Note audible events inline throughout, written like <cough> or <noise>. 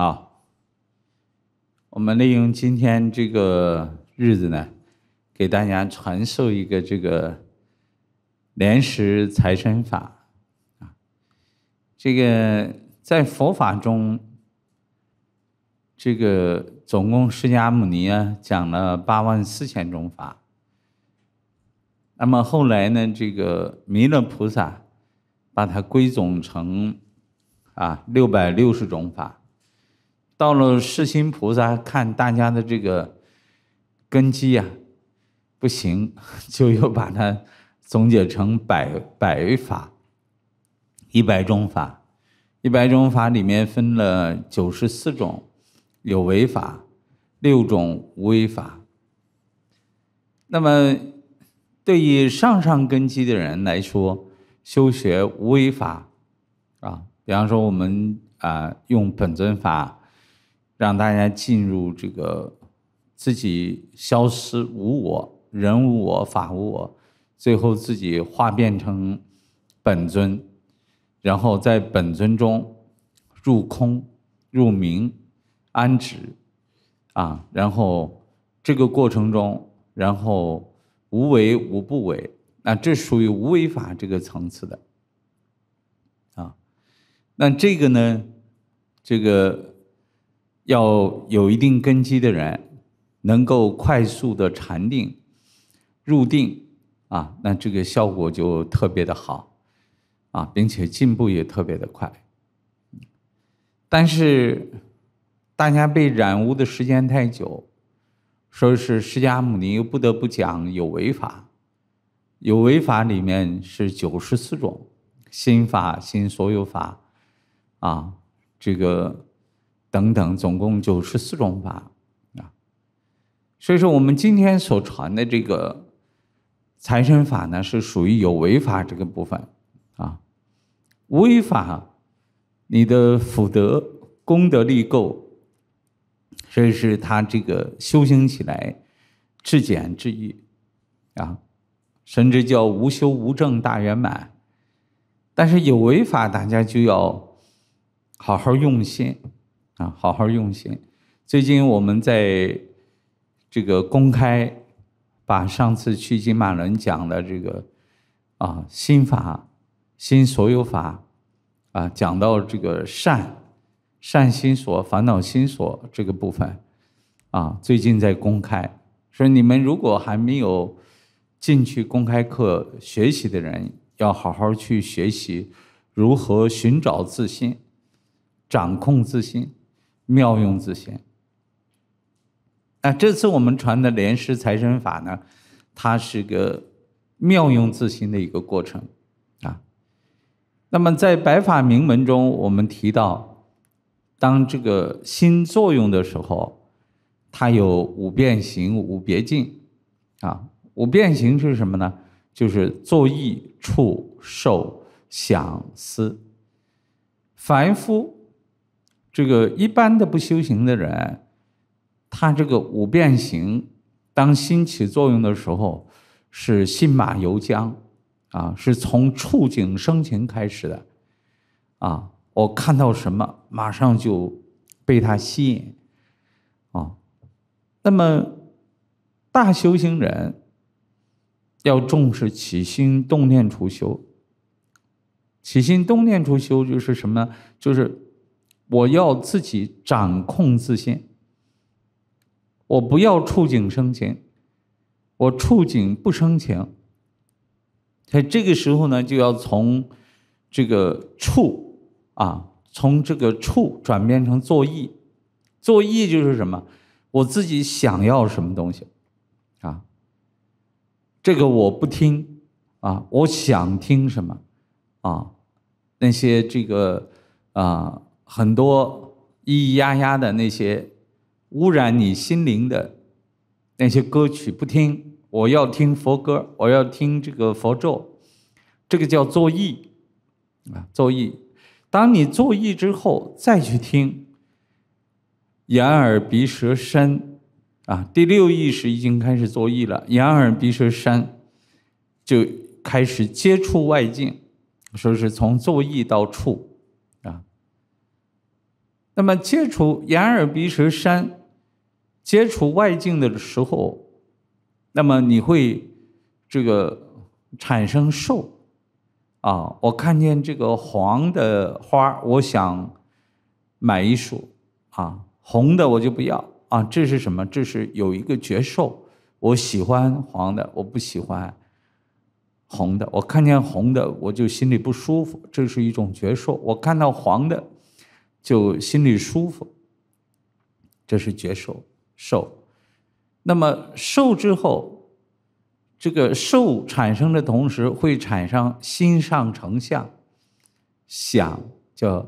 好，我们利用今天这个日子呢，给大家传授一个这个莲食财神法啊。这个在佛法中，这个总共释迦牟尼啊讲了八万四千种法，那么后来呢，这个弥勒菩萨把它归总成啊六百六十种法。到了世心菩萨看大家的这个根基呀，不行，就又把它总结成百百法，一百种法，一百种法里面分了九十四种有为法，六种无为法。那么，对于上上根基的人来说，修学无为法啊，比方说我们啊用本尊法。让大家进入这个自己消失无我，人无我，法无我，最后自己化变成本尊，然后在本尊中入空、入明、安止，啊，然后这个过程中，然后无为无不为，那这属于无为法这个层次的，啊，那这个呢，这个。要有一定根基的人，能够快速的禅定入定啊，那这个效果就特别的好，啊，并且进步也特别的快。但是，大家被染污的时间太久，说是释迦牟尼又不得不讲有为法，有为法里面是九十四种心法、心所有法，啊，这个。等等，总共九十四种法啊，所以说我们今天所传的这个财神法呢，是属于有为法这个部分啊。违法，你的福德、功德力够，所以是他这个修行起来至简至易啊，甚至叫无修无证大圆满。但是有为法，大家就要好好用心。啊，好好用心。最近我们在这个公开，把上次去金马伦讲的这个啊心法、心所有法啊讲到这个善、善心所、烦恼心所这个部分啊，最近在公开。所以你们如果还没有进去公开课学习的人，要好好去学习如何寻找自信、掌控自信。妙用自现。那这次我们传的莲师财神法呢，它是个妙用自心的一个过程啊。那么在白法明门中，我们提到，当这个心作用的时候，它有五变形、五别境啊。五变形是什么呢？就是作意、触、受、想、思。凡夫。这个一般的不修行的人，他这个五变形，当心起作用的时候，是心马由缰，啊，是从触景生情开始的，啊，我看到什么，马上就被他吸引，啊，那么大修行人要重视起心动念处修，起心动念处修就是什么就是。我要自己掌控自信，我不要触景生情，我触景不生情。在这个时候呢，就要从这个触啊，从这个触转变成作意。作意就是什么？我自己想要什么东西啊？这个我不听啊，我想听什么啊？那些这个啊。很多咿咿呀呀的那些污染你心灵的那些歌曲不听，我要听佛歌，我要听这个佛咒，这个叫作意啊，作意。当你作意之后，再去听眼耳鼻舌身啊，第六意识已经开始作意了。眼耳鼻舌身就开始接触外境，说是从作意到触。那么接触眼耳鼻舌身，接触外境的时候，那么你会这个产生受，啊，我看见这个黄的花，我想买一束，啊，红的我就不要，啊，这是什么？这是有一个觉受，我喜欢黄的，我不喜欢红的，我看见红的我就心里不舒服，这是一种觉受，我看到黄的。就心里舒服，这是觉受受。那么受之后，这个受产生的同时会产生心上成像，想叫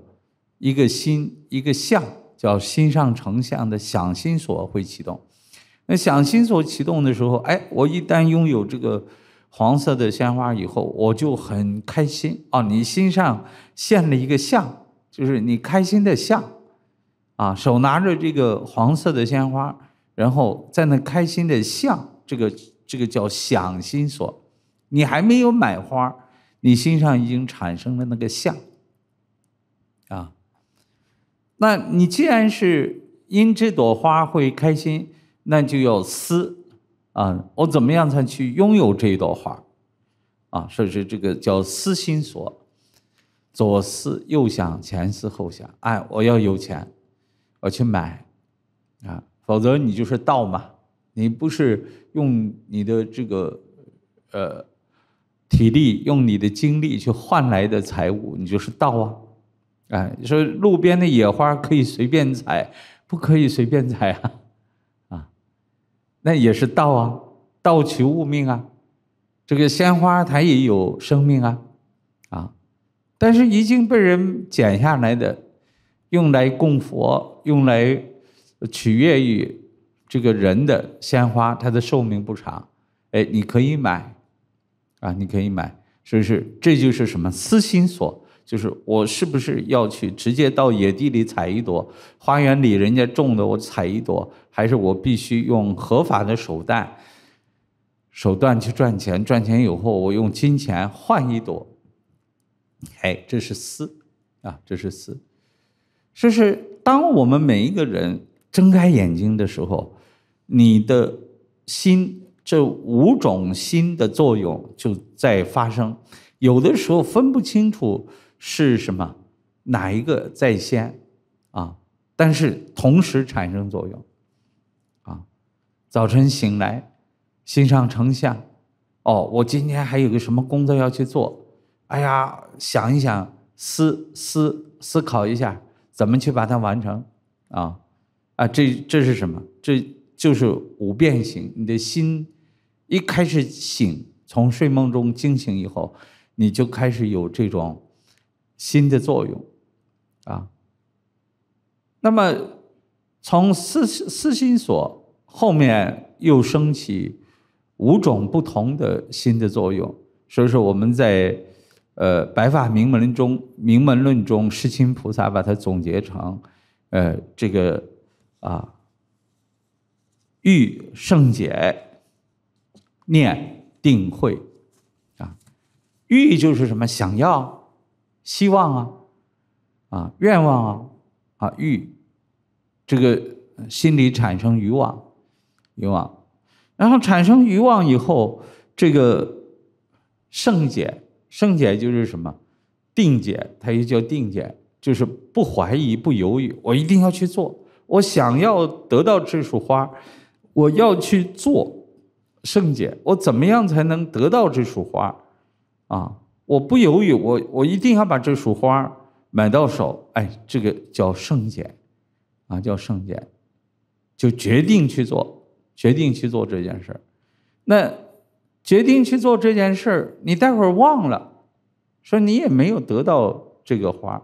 一个心一个像，叫心上成像的想心所会启动。那想心所启动的时候，哎，我一旦拥有这个黄色的鲜花以后，我就很开心。哦，你心上现了一个像。就是你开心的相，啊，手拿着这个黄色的鲜花，然后在那开心的相，这个这个叫想心所。你还没有买花，你心上已经产生了那个相。啊，那你既然是因这朵花会开心，那就要思，啊，我怎么样才去拥有这一朵花？啊，所以这个叫思心所。左思右想，前思后想，哎，我要有钱，我去买，啊，否则你就是盗嘛。你不是用你的这个呃体力，用你的精力去换来的财物，你就是盗啊。哎，说路边的野花可以随便采，不可以随便采啊，啊，那也是盗啊，盗取物命啊。这个鲜花它也有生命啊。但是已经被人剪下来的，用来供佛、用来取悦于这个人的鲜花，它的寿命不长。哎，你可以买，啊，你可以买，所以是这就是什么私心所？就是我是不是要去直接到野地里采一朵，花园里人家种的我采一朵，还是我必须用合法的手段手段去赚钱？赚钱以后，我用金钱换一朵？哎，这是思，啊，这是思，这是当我们每一个人睁开眼睛的时候，你的心这五种心的作用就在发生，有的时候分不清楚是什么哪一个在先，啊，但是同时产生作用，啊，早晨醒来，心上成像，哦，我今天还有个什么工作要去做，哎呀。想一想，思思思考一下，怎么去把它完成？啊啊，这这是什么？这就是五变性。你的心一开始醒，从睡梦中惊醒以后，你就开始有这种新的作用啊。那么从思思心所后面又升起五种不同的新的作用，所以说我们在。呃，白发明门中，明门论中，释亲菩萨把它总结成，呃，这个啊，欲、圣解、念、定、慧，啊，欲就是什么？想要、希望啊，啊，愿望啊，啊，欲，这个心里产生欲望，欲望，然后产生欲望以后，这个圣解。圣洁就是什么？定解，它又叫定解，就是不怀疑、不犹豫，我一定要去做。我想要得到这束花，我要去做圣洁。我怎么样才能得到这束花？啊，我不犹豫，我我一定要把这束花买到手。哎，这个叫圣洁，啊，叫圣洁，就决定去做，决定去做这件事那。决定去做这件事儿，你待会儿忘了，说你也没有得到这个花，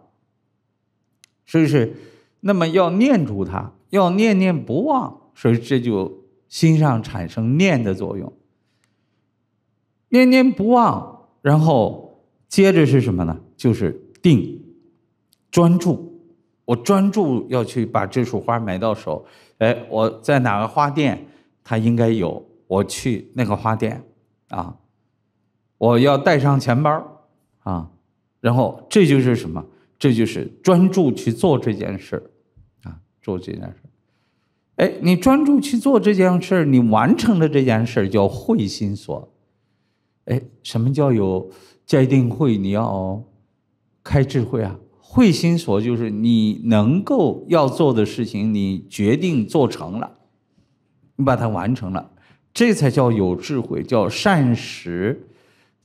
是不是？那么要念住它，要念念不忘，所以这就心上产生念的作用。念念不忘，然后接着是什么呢？就是定，专注。我专注要去把这束花买到手。哎，我在哪个花店，它应该有，我去那个花店。啊，我要带上钱包啊，然后这就是什么？这就是专注去做这件事啊，做这件事哎，你专注去做这件事你完成了这件事叫慧心所。哎，什么叫有界定慧？你要开智慧啊！慧心所就是你能够要做的事情，你决定做成了，你把它完成了。这才叫有智慧，叫善识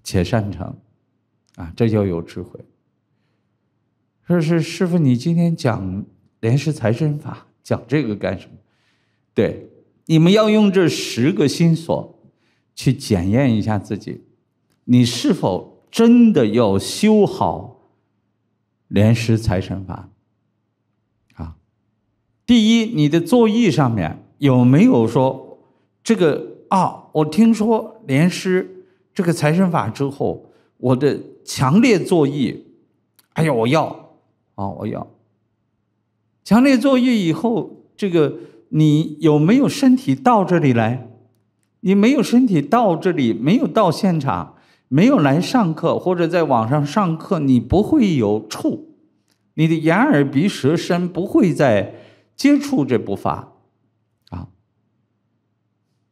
且善成，啊，这叫有智慧。说是师傅，你今天讲莲师财神法，讲这个干什么？对，你们要用这十个心锁去检验一下自己，你是否真的要修好莲师财神法？啊，第一，你的作椅上面有没有说这个？啊，我听说莲师这个财神法之后，我的强烈作意，哎呀，我要啊，我要。强烈作意以后，这个你有没有身体到这里来？你没有身体到这里，没有到现场，没有来上课或者在网上上课，你不会有触，你的眼耳鼻舌身不会再接触这部法。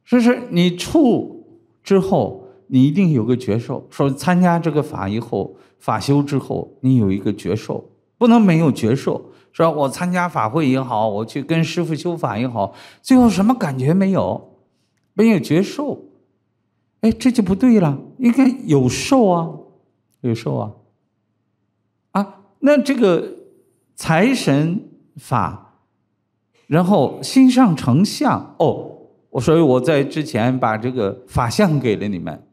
就是你处之后，你一定有个觉受。说参加这个法以后，法修之后，你有一个觉受，不能没有觉受，说我参加法会也好，我去跟师傅修法也好，最后什么感觉没有，没有觉受，哎，这就不对了。应该有受啊，有受啊，啊，那这个财神法，然后心上成相，哦。我所以我在之前把这个法相给了你们，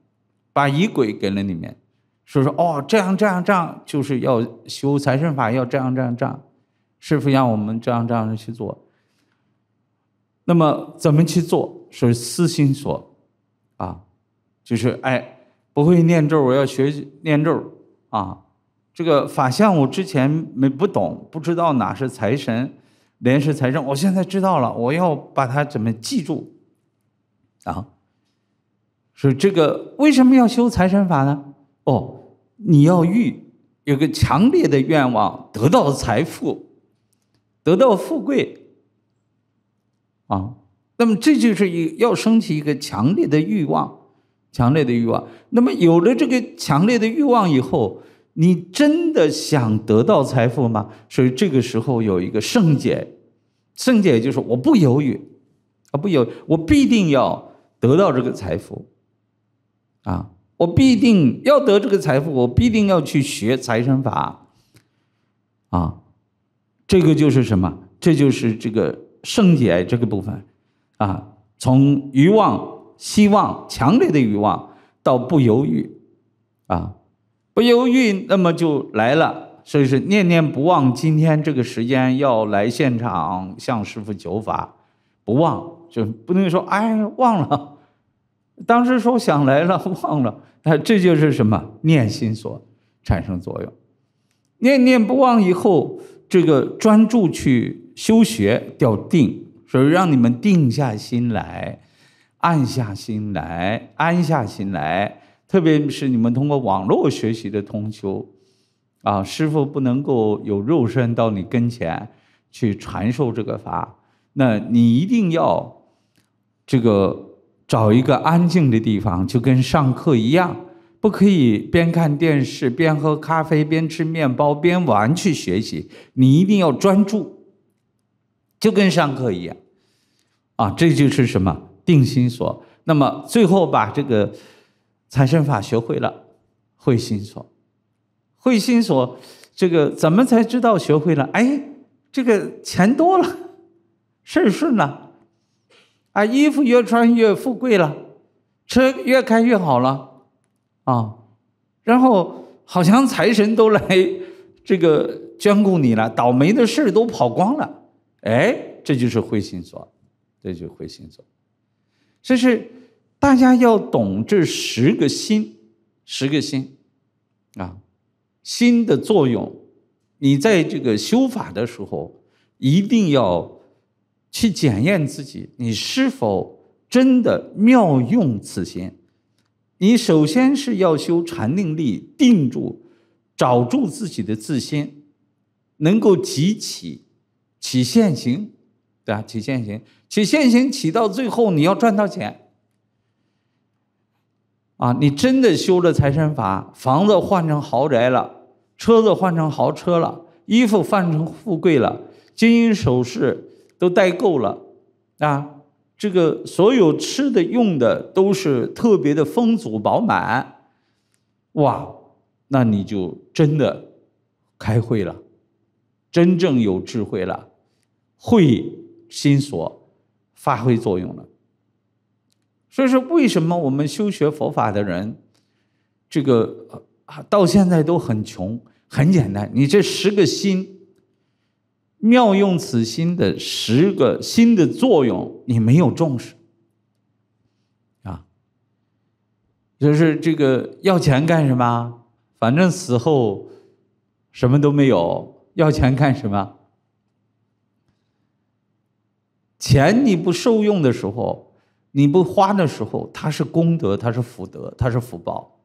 把仪轨给了你们，所以说哦这样这样这样就是要修财神法要这样这样这样，师傅让我们这样这样的去做。那么怎么去做是私心所，啊，就是哎不会念咒我要学念咒啊，这个法相我之前没不懂不知道哪是财神，连是财神我现在知道了我要把它怎么记住。啊，所以这个为什么要修财神法呢？哦，你要欲有个强烈的愿望，得到财富，得到富贵，啊，那么这就是一要升起一个强烈的欲望，强烈的欲望。那么有了这个强烈的欲望以后，你真的想得到财富吗？所以这个时候有一个圣解，圣解就是我不犹豫，啊，不犹我必定要。得到这个财富，啊，我必定要得这个财富，我必定要去学财神法，啊，这个就是什么？这就是这个圣洁这个部分，啊，从欲望、希望、强烈的欲望到不犹豫，啊，不犹豫，那么就来了。所以是念念不忘，今天这个时间要来现场向师傅求法，不忘。就不能说哎忘了，当时说想来了 <laughs> 忘了，那这就是什么念心所产生作用，念念不忘以后，这个专注去修学叫定，所以让你们定下心来，按下心来，安下心来，特别是你们通过网络学习的通修，啊师傅不能够有肉身到你跟前去传授这个法。那你一定要这个找一个安静的地方，就跟上课一样，不可以边看电视边喝咖啡，边吃面包边玩去学习。你一定要专注，就跟上课一样。啊，这就是什么定心锁。那么最后把这个财神法学会了，慧心锁，慧心锁，这个怎么才知道学会了？哎，这个钱多了。事顺了，啊，衣服越穿越富贵了，车越开越好了，啊，然后好像财神都来这个眷顾你了，倒霉的事都跑光了，哎，这就是慧心锁，这就是慧心锁，这是大家要懂这十个心，十个心，啊，心的作用，你在这个修法的时候一定要。去检验自己，你是否真的妙用此心？你首先是要修禅定力，定住，找住自己的自心，能够集起起现行，对吧？起现行，起现行，起到最后你要赚到钱啊！你真的修了财神法，房子换成豪宅了，车子换成豪车了，衣服换成富贵了，金银首饰。都带够了啊！这个所有吃的用的都是特别的丰足饱满，哇！那你就真的开会了，真正有智慧了，会心所发挥作用了。所以说，为什么我们修学佛法的人，这个到现在都很穷？很简单，你这十个心。妙用此心的十个心的作用，你没有重视，啊，就是这个要钱干什么？反正死后什么都没有，要钱干什么？钱你不受用的时候，你不花的时候，它是功德，它是福德，它是福报。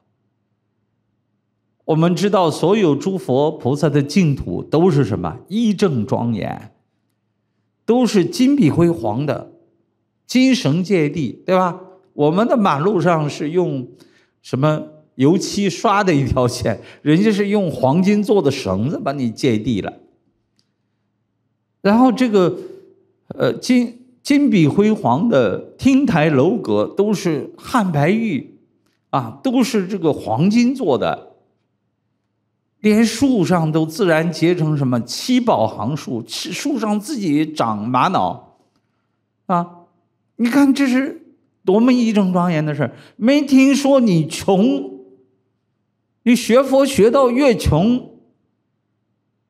我们知道，所有诸佛菩萨的净土都是什么？一正庄严，都是金碧辉煌的，金绳界地，对吧？我们的马路上是用什么油漆刷的一条线，<laughs> 人家是用黄金做的绳子把你界地了。然后这个，呃，金金碧辉煌的亭台楼阁都是汉白玉啊，都是这个黄金做的。连树上都自然结成什么七宝行树，树上自己长玛瑙，啊！你看这是多么义正庄严的事儿。没听说你穷，你学佛学到越穷，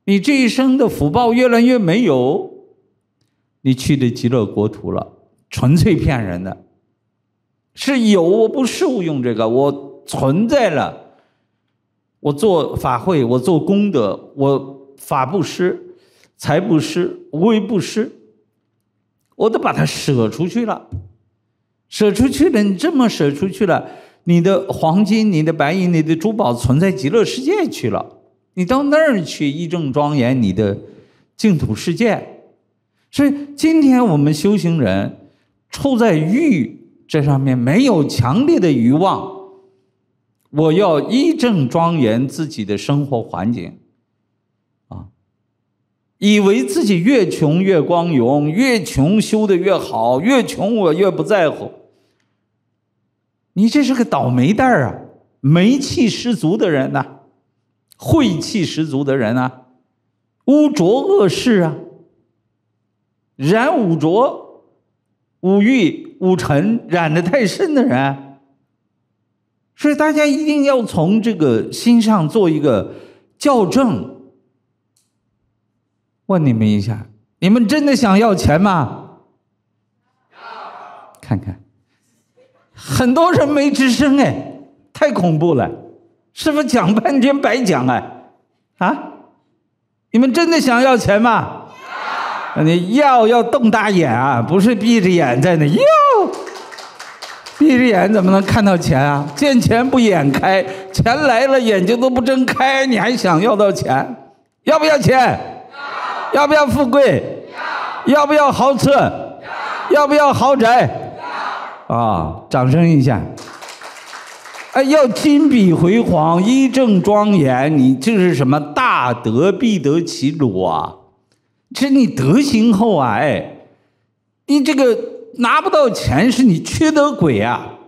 你这一生的福报越来越没有，你去的极乐国土了，纯粹骗人的。是有，我不受用这个，我存在了。我做法会，我做功德，我法布施、财布施、无为布施，我都把它舍出去了。舍出去了，你这么舍出去了，你的黄金、你的白银、你的珠宝存在极乐世界去了。你到那儿去一正庄严你的净土世界。所以今天我们修行人处在欲这上面，没有强烈的欲望。我要依正庄严自己的生活环境，啊！以为自己越穷越光荣，越穷修的越好，越穷我越不在乎。你这是个倒霉蛋儿啊！霉气十足的人呐，晦气十足的人啊，污浊恶事啊，染五浊、五欲、五尘染得太深的人。所以大家一定要从这个心上做一个校正。问你们一下：你们真的想要钱吗？看看，很多人没吱声哎，太恐怖了！是不是讲半天白讲哎，啊？你们真的想要钱吗？要。你要要瞪大眼啊，不是闭着眼在那要。闭着眼怎么能看到钱啊？见钱不眼开，钱来了眼睛都不睁开，你还想要到钱？要不要钱？要。要不要富贵？要。要不要豪车？要。要不要豪宅？要。啊，掌声一下。哎，要金碧辉煌、衣正庄严，你这是什么？大德必得其主啊！这你德行厚啊，哎，你这个。拿不到钱是你缺德鬼啊！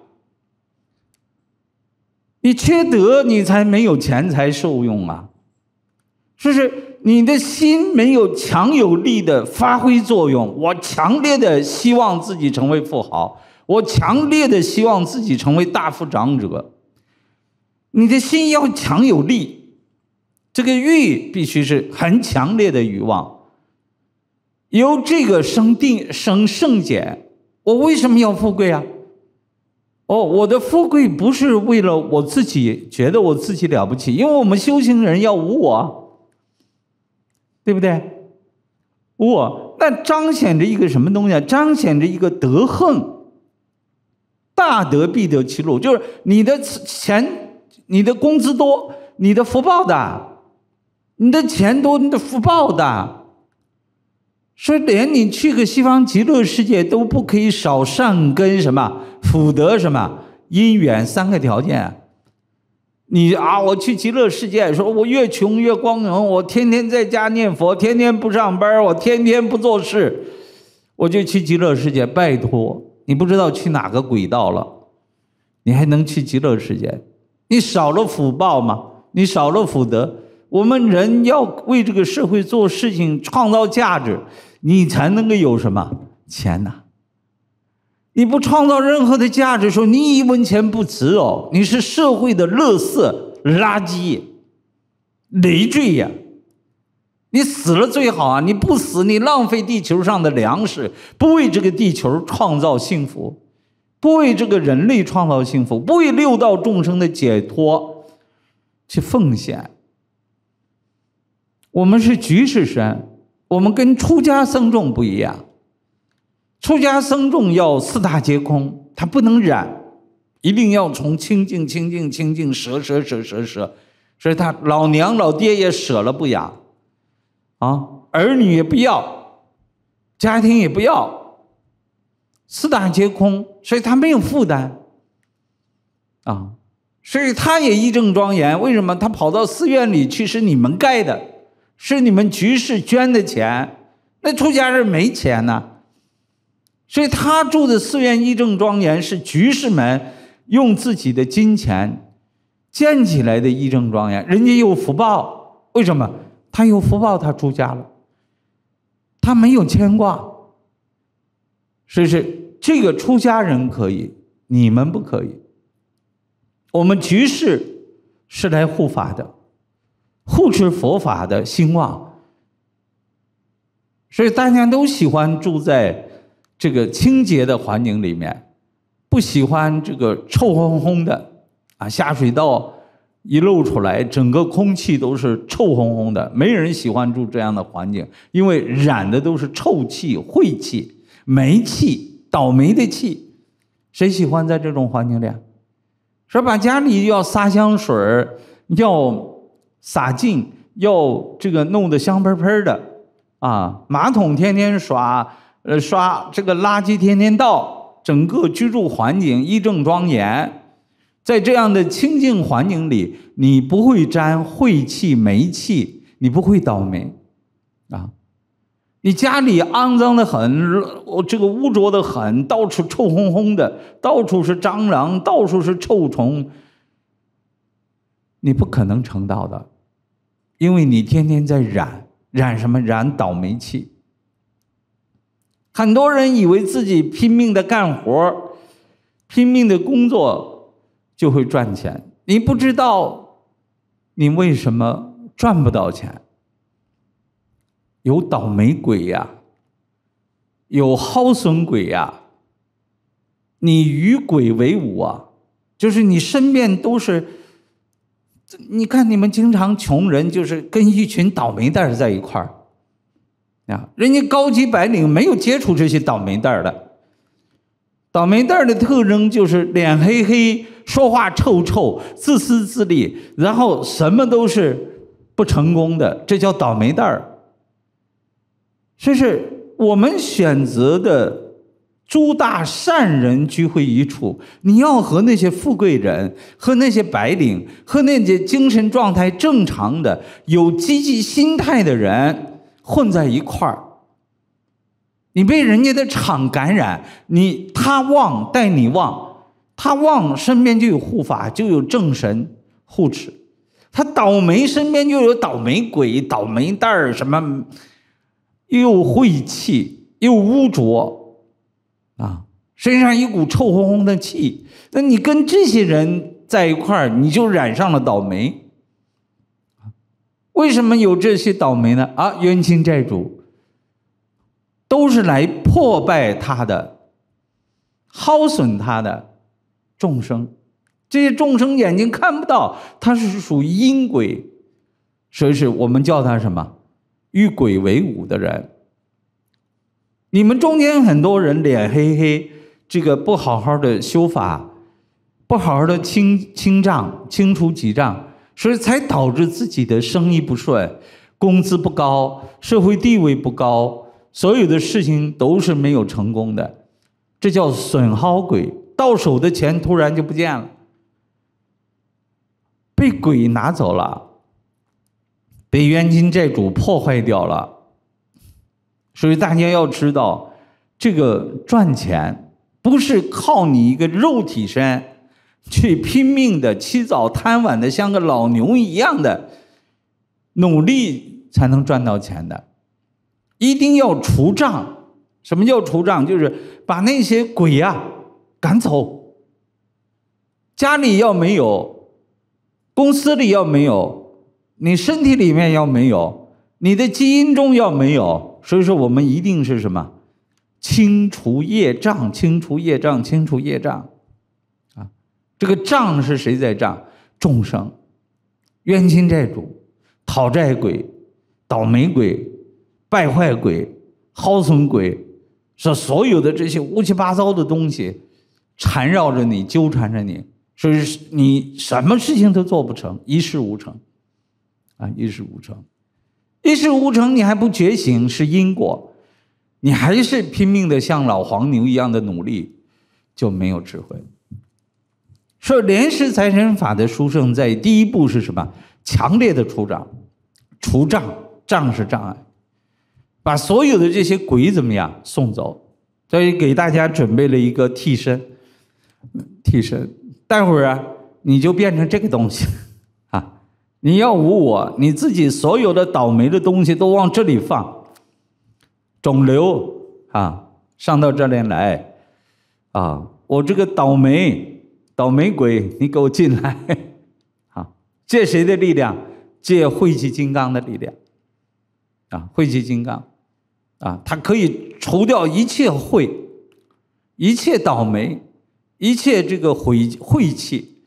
你缺德，你才没有钱财受用啊！就是你的心没有强有力的发挥作用。我强烈的希望自己成为富豪，我强烈的希望自己成为大富长者。你的心要强有力，这个欲必须是很强烈的欲望，由这个生定生圣俭。我为什么要富贵啊？哦，我的富贵不是为了我自己，觉得我自己了不起，因为我们修行人要无我，对不对？无我那彰显着一个什么东西啊？彰显着一个德恨，大德必得其禄，就是你的钱，你的工资多，你的福报大，你的钱多，你的福报大。说连你去个西方极乐世界都不可以少善根什么福德什么因缘三个条件，你啊，我去极乐世界，说我越穷越光荣，我天天在家念佛，天天不上班，我天天不做事，我就去极乐世界，拜托你不知道去哪个轨道了，你还能去极乐世界？你少了福报吗？你少了福德？我们人要为这个社会做事情，创造价值，你才能够有什么钱呢？你不创造任何的价值时候，你一文钱不值哦！你是社会的垃圾、累赘呀！你死了最好啊！你不死，你浪费地球上的粮食，不为这个地球创造幸福，不为这个人类创造幸福，不为六道众生的解脱去奉献。我们是局世身，我们跟出家僧众不一样。出家僧众要四大皆空，他不能染，一定要从清净、清净、清净，舍、舍、舍、舍、舍。所以他老娘老爹也舍了不养，啊，儿女也不要，家庭也不要，四大皆空，所以他没有负担，啊，所以他也义正庄严。为什么他跑到寺院里去？是你们盖的。是你们居士捐的钱，那出家人没钱呢，所以他住的寺院义正庄严是居士们用自己的金钱建起来的义正庄严。人家有福报，为什么？他有福报，他出家了，他没有牵挂，所以是这个出家人可以，你们不可以。我们居士是来护法的。护持佛法的兴旺，所以大家都喜欢住在这个清洁的环境里面，不喜欢这个臭烘烘的啊！下水道一露出来，整个空气都是臭烘烘的，没人喜欢住这样的环境，因为染的都是臭气、晦气、霉气、倒霉的气，谁喜欢在这种环境里？说把家里要撒香水要。洒净要这个弄得香喷喷的啊！马桶天天刷，呃，刷这个垃圾天天倒，整个居住环境一正庄严。在这样的清净环境里，你不会沾晦气霉气，你不会倒霉啊！你家里肮脏的很，这个污浊的很，到处臭烘烘的，到处是蟑螂，到处是臭虫，你不可能成道的。因为你天天在染染什么染倒霉气，很多人以为自己拼命的干活拼命的工作就会赚钱，你不知道你为什么赚不到钱？有倒霉鬼呀，有耗损鬼呀，你与鬼为伍啊，就是你身边都是。你看，你们经常穷人就是跟一群倒霉蛋儿在一块儿，啊，人家高级白领没有接触这些倒霉蛋儿的。倒霉蛋儿的特征就是脸黑黑，说话臭臭，自私自利，然后什么都是不成功的，这叫倒霉蛋儿。所是我们选择的。诸大善人聚会一处，你要和那些富贵人、和那些白领、和那些精神状态正常的、有积极心态的人混在一块儿，你被人家的场感染，你他旺带你旺，他旺身边就有护法就有正神护持，他倒霉身边就有倒霉鬼、倒霉蛋儿，什么又晦气又污浊。啊，身上一股臭烘烘的气，那你跟这些人在一块儿，你就染上了倒霉。为什么有这些倒霉呢？啊，冤亲债主都是来破败他的、耗损他的众生。这些众生眼睛看不到，他是属于阴鬼，所以是我们叫他什么？与鬼为伍的人。你们中间很多人脸黑黑，这个不好好的修法，不好好的清清账、清除几账，所以才导致自己的生意不顺，工资不高，社会地位不高，所有的事情都是没有成功的。这叫损耗鬼，到手的钱突然就不见了，被鬼拿走了，被冤亲债主破坏掉了。所以大家要知道，这个赚钱不是靠你一个肉体身去拼命的起早贪晚的像个老牛一样的努力才能赚到钱的，一定要除障。什么叫除障？就是把那些鬼呀赶走。家里要没有，公司里要没有，你身体里面要没有，你的基因中要没有。所以说，我们一定是什么？清除业障，清除业障，清除业障，啊！这个障是谁在障？众生、冤亲债主、讨债鬼、倒霉鬼、败坏鬼、耗损鬼，是所有的这些乌七八糟的东西缠绕着你，纠缠着你，所以你什么事情都做不成，一事无成，啊，一事无成。一事无成，你还不觉醒是因果，你还是拼命的像老黄牛一样的努力，就没有智慧。说莲师财神法的殊胜在第一步是什么？强烈的除障，除障障是障碍，把所有的这些鬼怎么样送走？所以给大家准备了一个替身，替身，待会儿你就变成这个东西。你要无我，你自己所有的倒霉的东西都往这里放，肿瘤啊，上到这里来，啊，我这个倒霉倒霉鬼，你给我进来，<laughs> 啊，借谁的力量？借晦气金刚的力量，啊，晦气金刚，啊，它可以除掉一切晦，一切倒霉，一切这个晦晦气，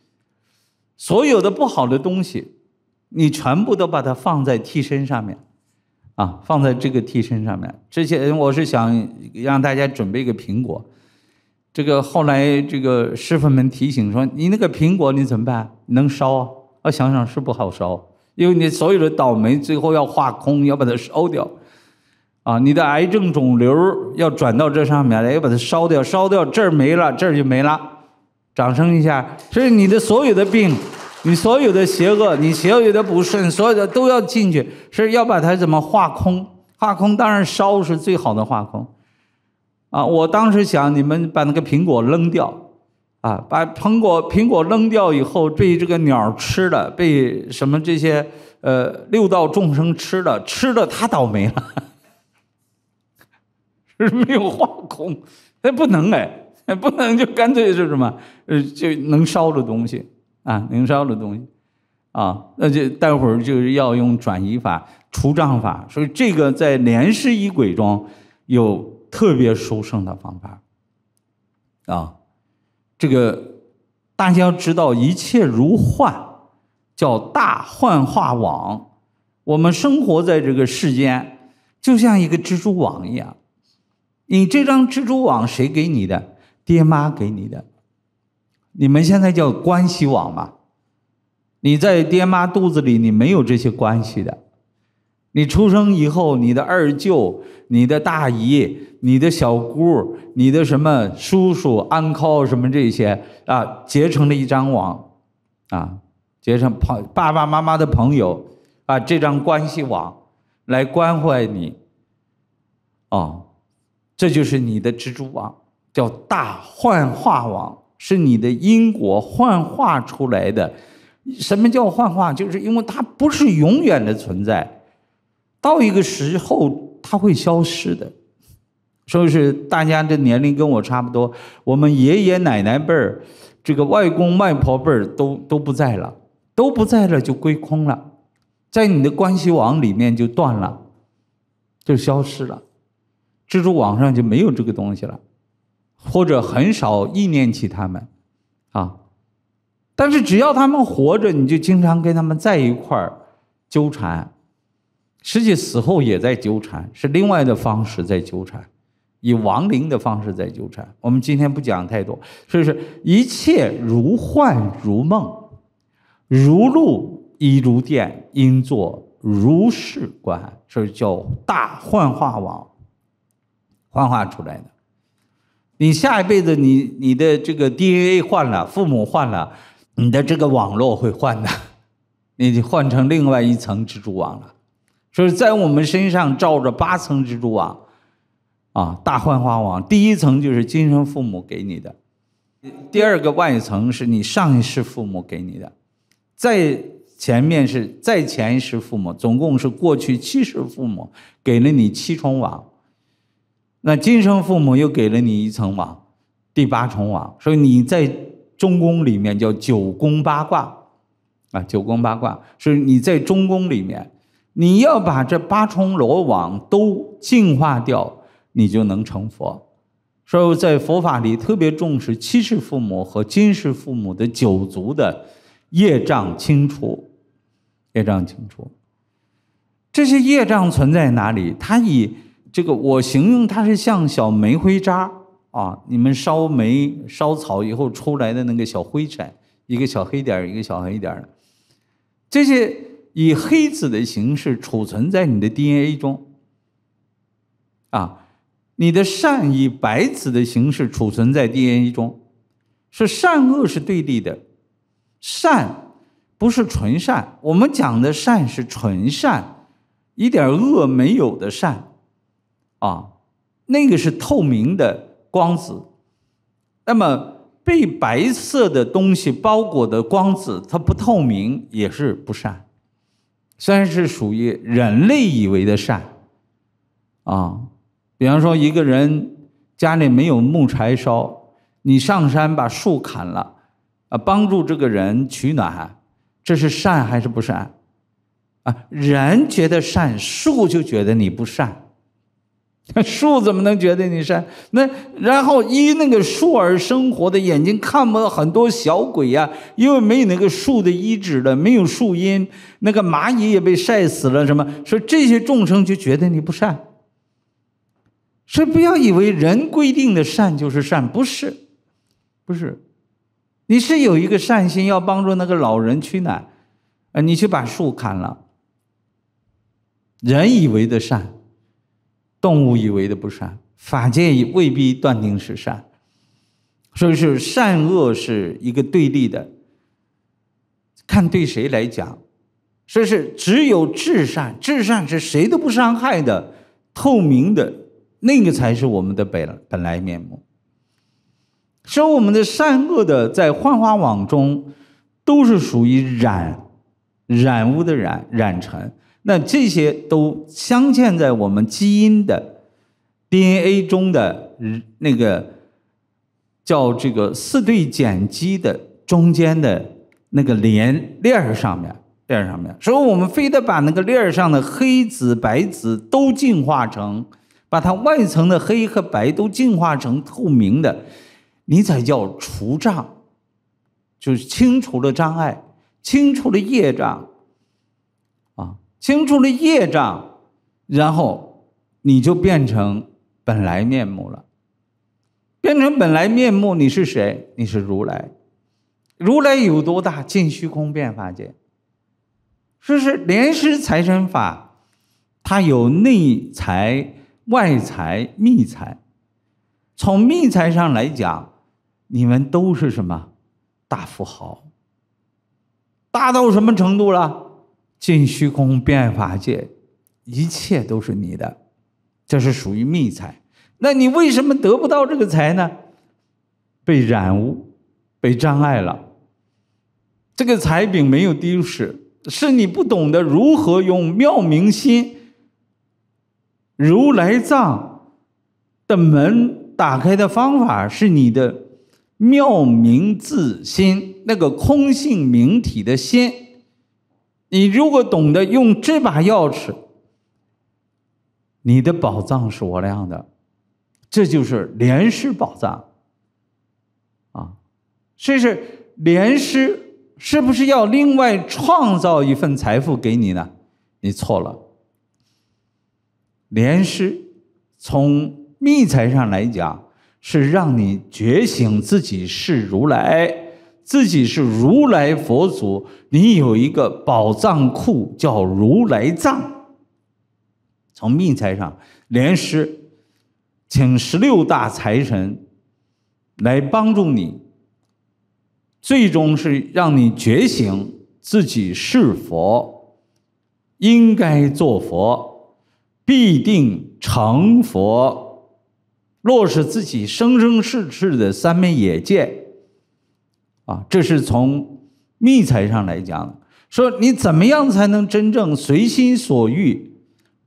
所有的不好的东西。你全部都把它放在替身上面，啊，放在这个替身上面。之前我是想让大家准备一个苹果，这个后来这个师傅们提醒说，你那个苹果你怎么办？能烧啊？我想想是不好烧，因为你所有的倒霉最后要化空，要把它烧掉。啊，你的癌症肿瘤要转到这上面来，要把它烧掉，烧掉这儿没了，这儿就没了。掌声一下，所以你的所有的病。你所有的邪恶，你所有的不顺，所有的都要进去，是要把它怎么化空？化空当然烧是最好的化空，啊！我当时想，你们把那个苹果扔掉，啊，把苹果苹果扔掉以后，被这个鸟吃了，被什么这些呃六道众生吃了，吃了他倒霉了，<laughs> 是没有化空，那不能哎，不能就干脆是什么，呃，就能烧的东西。啊，燃烧的东西，啊，那就待会儿就是要用转移法、除障法，所以这个在连世依轨中，有特别殊胜的方法，啊，这个大家要知道，一切如幻，叫大幻化网，我们生活在这个世间，就像一个蜘蛛网一样，你这张蜘蛛网谁给你的？爹妈给你的。你们现在叫关系网嘛？你在爹妈肚子里，你没有这些关系的。你出生以后，你的二舅、你的大姨、你的小姑、你的什么叔叔、安靠什么这些啊，结成了一张网，啊，结成朋爸爸妈妈的朋友，啊，这张关系网来关怀你，哦，这就是你的蜘蛛网，叫大幻化网。是你的因果幻化出来的。什么叫幻化？就是因为它不是永远的存在，到一个时候它会消失的。所以是大家的年龄跟我差不多，我们爷爷奶奶辈儿、这个外公外婆辈儿都都不在了，都不在了就归空了，在你的关系网里面就断了，就消失了，蜘蛛网上就没有这个东西了。或者很少意念起他们，啊，但是只要他们活着，你就经常跟他们在一块儿纠缠。实际死后也在纠缠，是另外的方式在纠缠，以亡灵的方式在纠缠。我们今天不讲太多，所以是一切如幻如梦，如露亦如电，应作如是观。这是叫大幻化网，幻化出来的。你下一辈子，你你的这个 DNA 换了，父母换了，你的这个网络会换的，<laughs> 你换成另外一层蜘蛛网了。所以在我们身上罩着八层蜘蛛网，啊，大幻化网。第一层就是今生父母给你的，第二个外层是你上一世父母给你的，在前面是在前一世父母，总共是过去七世父母给了你七重网。那今生父母又给了你一层网，第八重网。所以你在中宫里面叫九宫八卦，啊，九宫八卦。所以你在中宫里面，你要把这八重罗网都净化掉，你就能成佛。说在佛法里特别重视七世父母和今世父母的九族的业障清除，业障清除。这些业障存在哪里？它以。这个我形容它是像小煤灰渣啊，你们烧煤烧草以后出来的那个小灰尘，一个小黑点一个小黑点的，这些以黑子的形式储存在你的 DNA 中，啊，你的善以白子的形式储存在 DNA 中，是善恶是对立的，善不是纯善，我们讲的善是纯善，一点恶没有的善。啊，那个是透明的光子，那么被白色的东西包裹的光子，它不透明也是不善，虽然是属于人类以为的善，啊，比方说一个人家里没有木柴烧，你上山把树砍了，啊，帮助这个人取暖，这是善还是不善？啊，人觉得善，树就觉得你不善。<laughs> 树怎么能觉得你善？那然后依那个树而生活的眼睛看不到很多小鬼呀，因为没有那个树的医治了，没有树荫，那个蚂蚁也被晒死了。什么？所以这些众生就觉得你不善。所以不要以为人规定的善就是善，不是，不是，你是有一个善心要帮助那个老人取暖，啊，你去把树砍了。人以为的善。动物以为的不善，法界也未必断定是善，所以是善恶是一个对立的，看对谁来讲，所以是只有至善，至善是谁都不伤害的、透明的，那个才是我们的本本来面目。说我们的善恶的在幻化网中都是属于染染污的染染尘。那这些都镶嵌在我们基因的 DNA 中的那个叫这个四对碱基的中间的那个链儿上面，链儿上面，所以我们非得把那个链儿上的黑、子白、子都进化成，把它外层的黑和白都进化成透明的，你才叫除障，就是清除了障碍，清除了业障。清除了业障，然后你就变成本来面目了。变成本来面目，你是谁？你是如来。如来有多大？尽虚空遍法界。说是莲师财神法，他有内财、外财、密财。从密财上来讲，你们都是什么？大富豪。大到什么程度了？进虚空变法界，一切都是你的，这是属于密财。那你为什么得不到这个财呢？被染污，被障碍了。这个财柄没有丢失，是你不懂得如何用妙明心、如来藏的门打开的方法，是你的妙明自心那个空性明体的心。你如果懂得用这把钥匙，你的宝藏是我亮的，这就是莲师宝藏。啊，这是莲师，是不是要另外创造一份财富给你呢？你错了，莲师从密财上来讲，是让你觉醒自己是如来。自己是如来佛祖，你有一个宝藏库叫如来藏。从命财上，莲师请十六大财神来帮助你，最终是让你觉醒自己是佛，应该做佛，必定成佛，落实自己生生世世的三昧眼见。啊，这是从密财上来讲，说你怎么样才能真正随心所欲、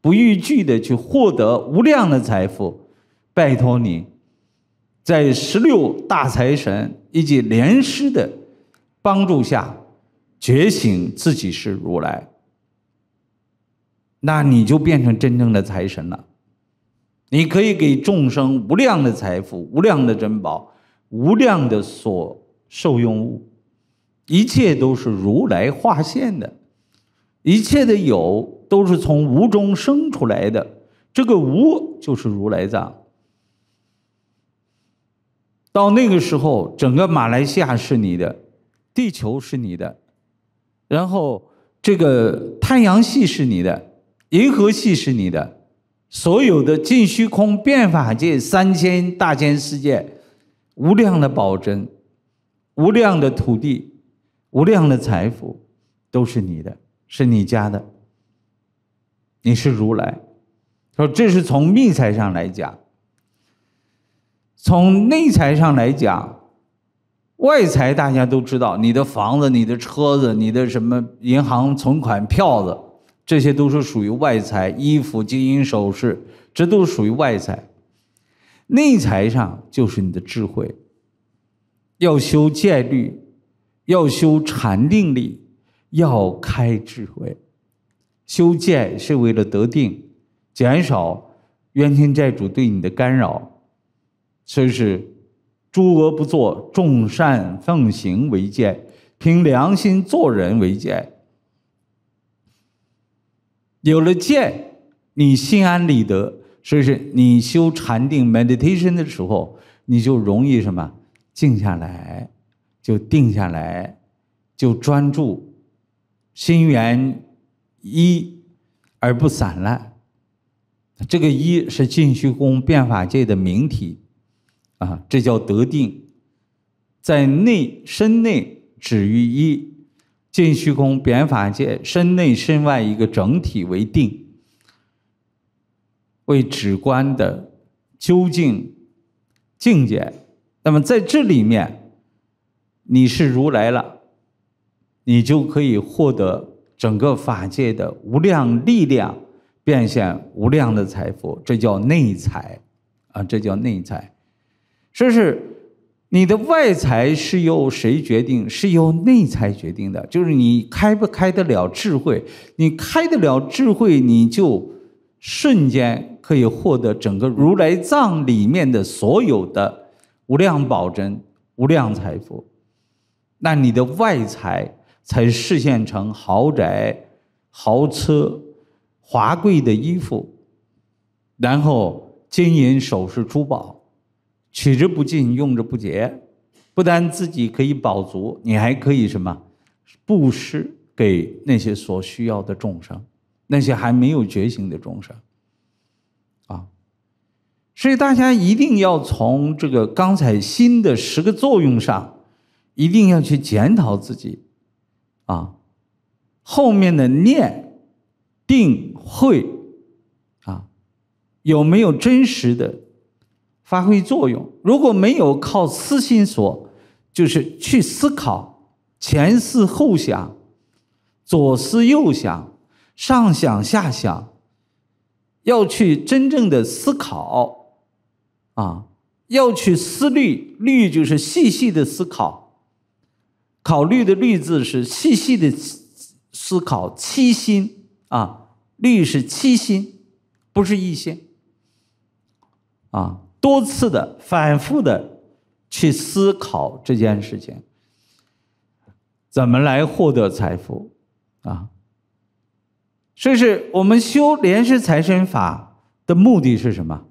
不逾矩的去获得无量的财富？拜托你，在十六大财神以及莲师的帮助下，觉醒自己是如来，那你就变成真正的财神了。你可以给众生无量的财富、无量的珍宝、无量的所。受用物，一切都是如来化现的，一切的有都是从无中生出来的。这个无就是如来藏。到那个时候，整个马来西亚是你的，地球是你的，然后这个太阳系是你的，银河系是你的，所有的尽虚空变法界三千大千世界，无量的宝珍。无量的土地，无量的财富，都是你的，是你家的。你是如来，说这是从密财上来讲，从内财上来讲，外财大家都知道，你的房子、你的车子、你的什么银行存款、票子，这些都是属于外财。衣服、金银首饰，这都是属于外财。内财上就是你的智慧。要修戒律，要修禅定力，要开智慧。修戒是为了得定，减少冤亲债主对你的干扰。所以是诸恶不作，众善奉行为戒，凭良心做人为戒。有了戒，你心安理得。所以是你修禅定 （meditation） 的时候，你就容易什么？静下来，就定下来，就专注，心缘一而不散乱。这个一是净虚空变法界的明体，啊，这叫得定，在内身内止于一，净虚空变法界身内身外一个整体为定，为止观的究竟境界。那么在这里面，你是如来了，你就可以获得整个法界的无量力量，变现无量的财富，这叫内财，啊，这叫内财。这是你的外财是由谁决定？是由内财决定的，就是你开不开得了智慧，你开得了智慧，你就瞬间可以获得整个如来藏里面的所有的。无量宝珍，无量财富。那你的外财才实现成豪宅、豪车、华贵的衣服，然后金银首饰、珠宝，取之不尽，用之不竭。不但自己可以饱足，你还可以什么？布施给那些所需要的众生，那些还没有觉醒的众生。所以大家一定要从这个刚才心的十个作用上，一定要去检讨自己，啊，后面的念、定、会，啊，有没有真实的发挥作用？如果没有，靠私心所，就是去思考，前思后想，左思右想，上想下想，要去真正的思考。啊，要去思虑，虑就是细细的思考，考虑的虑字是细细的思考，七心啊，虑是七心，不是一心，啊，多次的、反复的去思考这件事情，怎么来获得财富啊？所以，是我们修莲师财神法的目的是什么？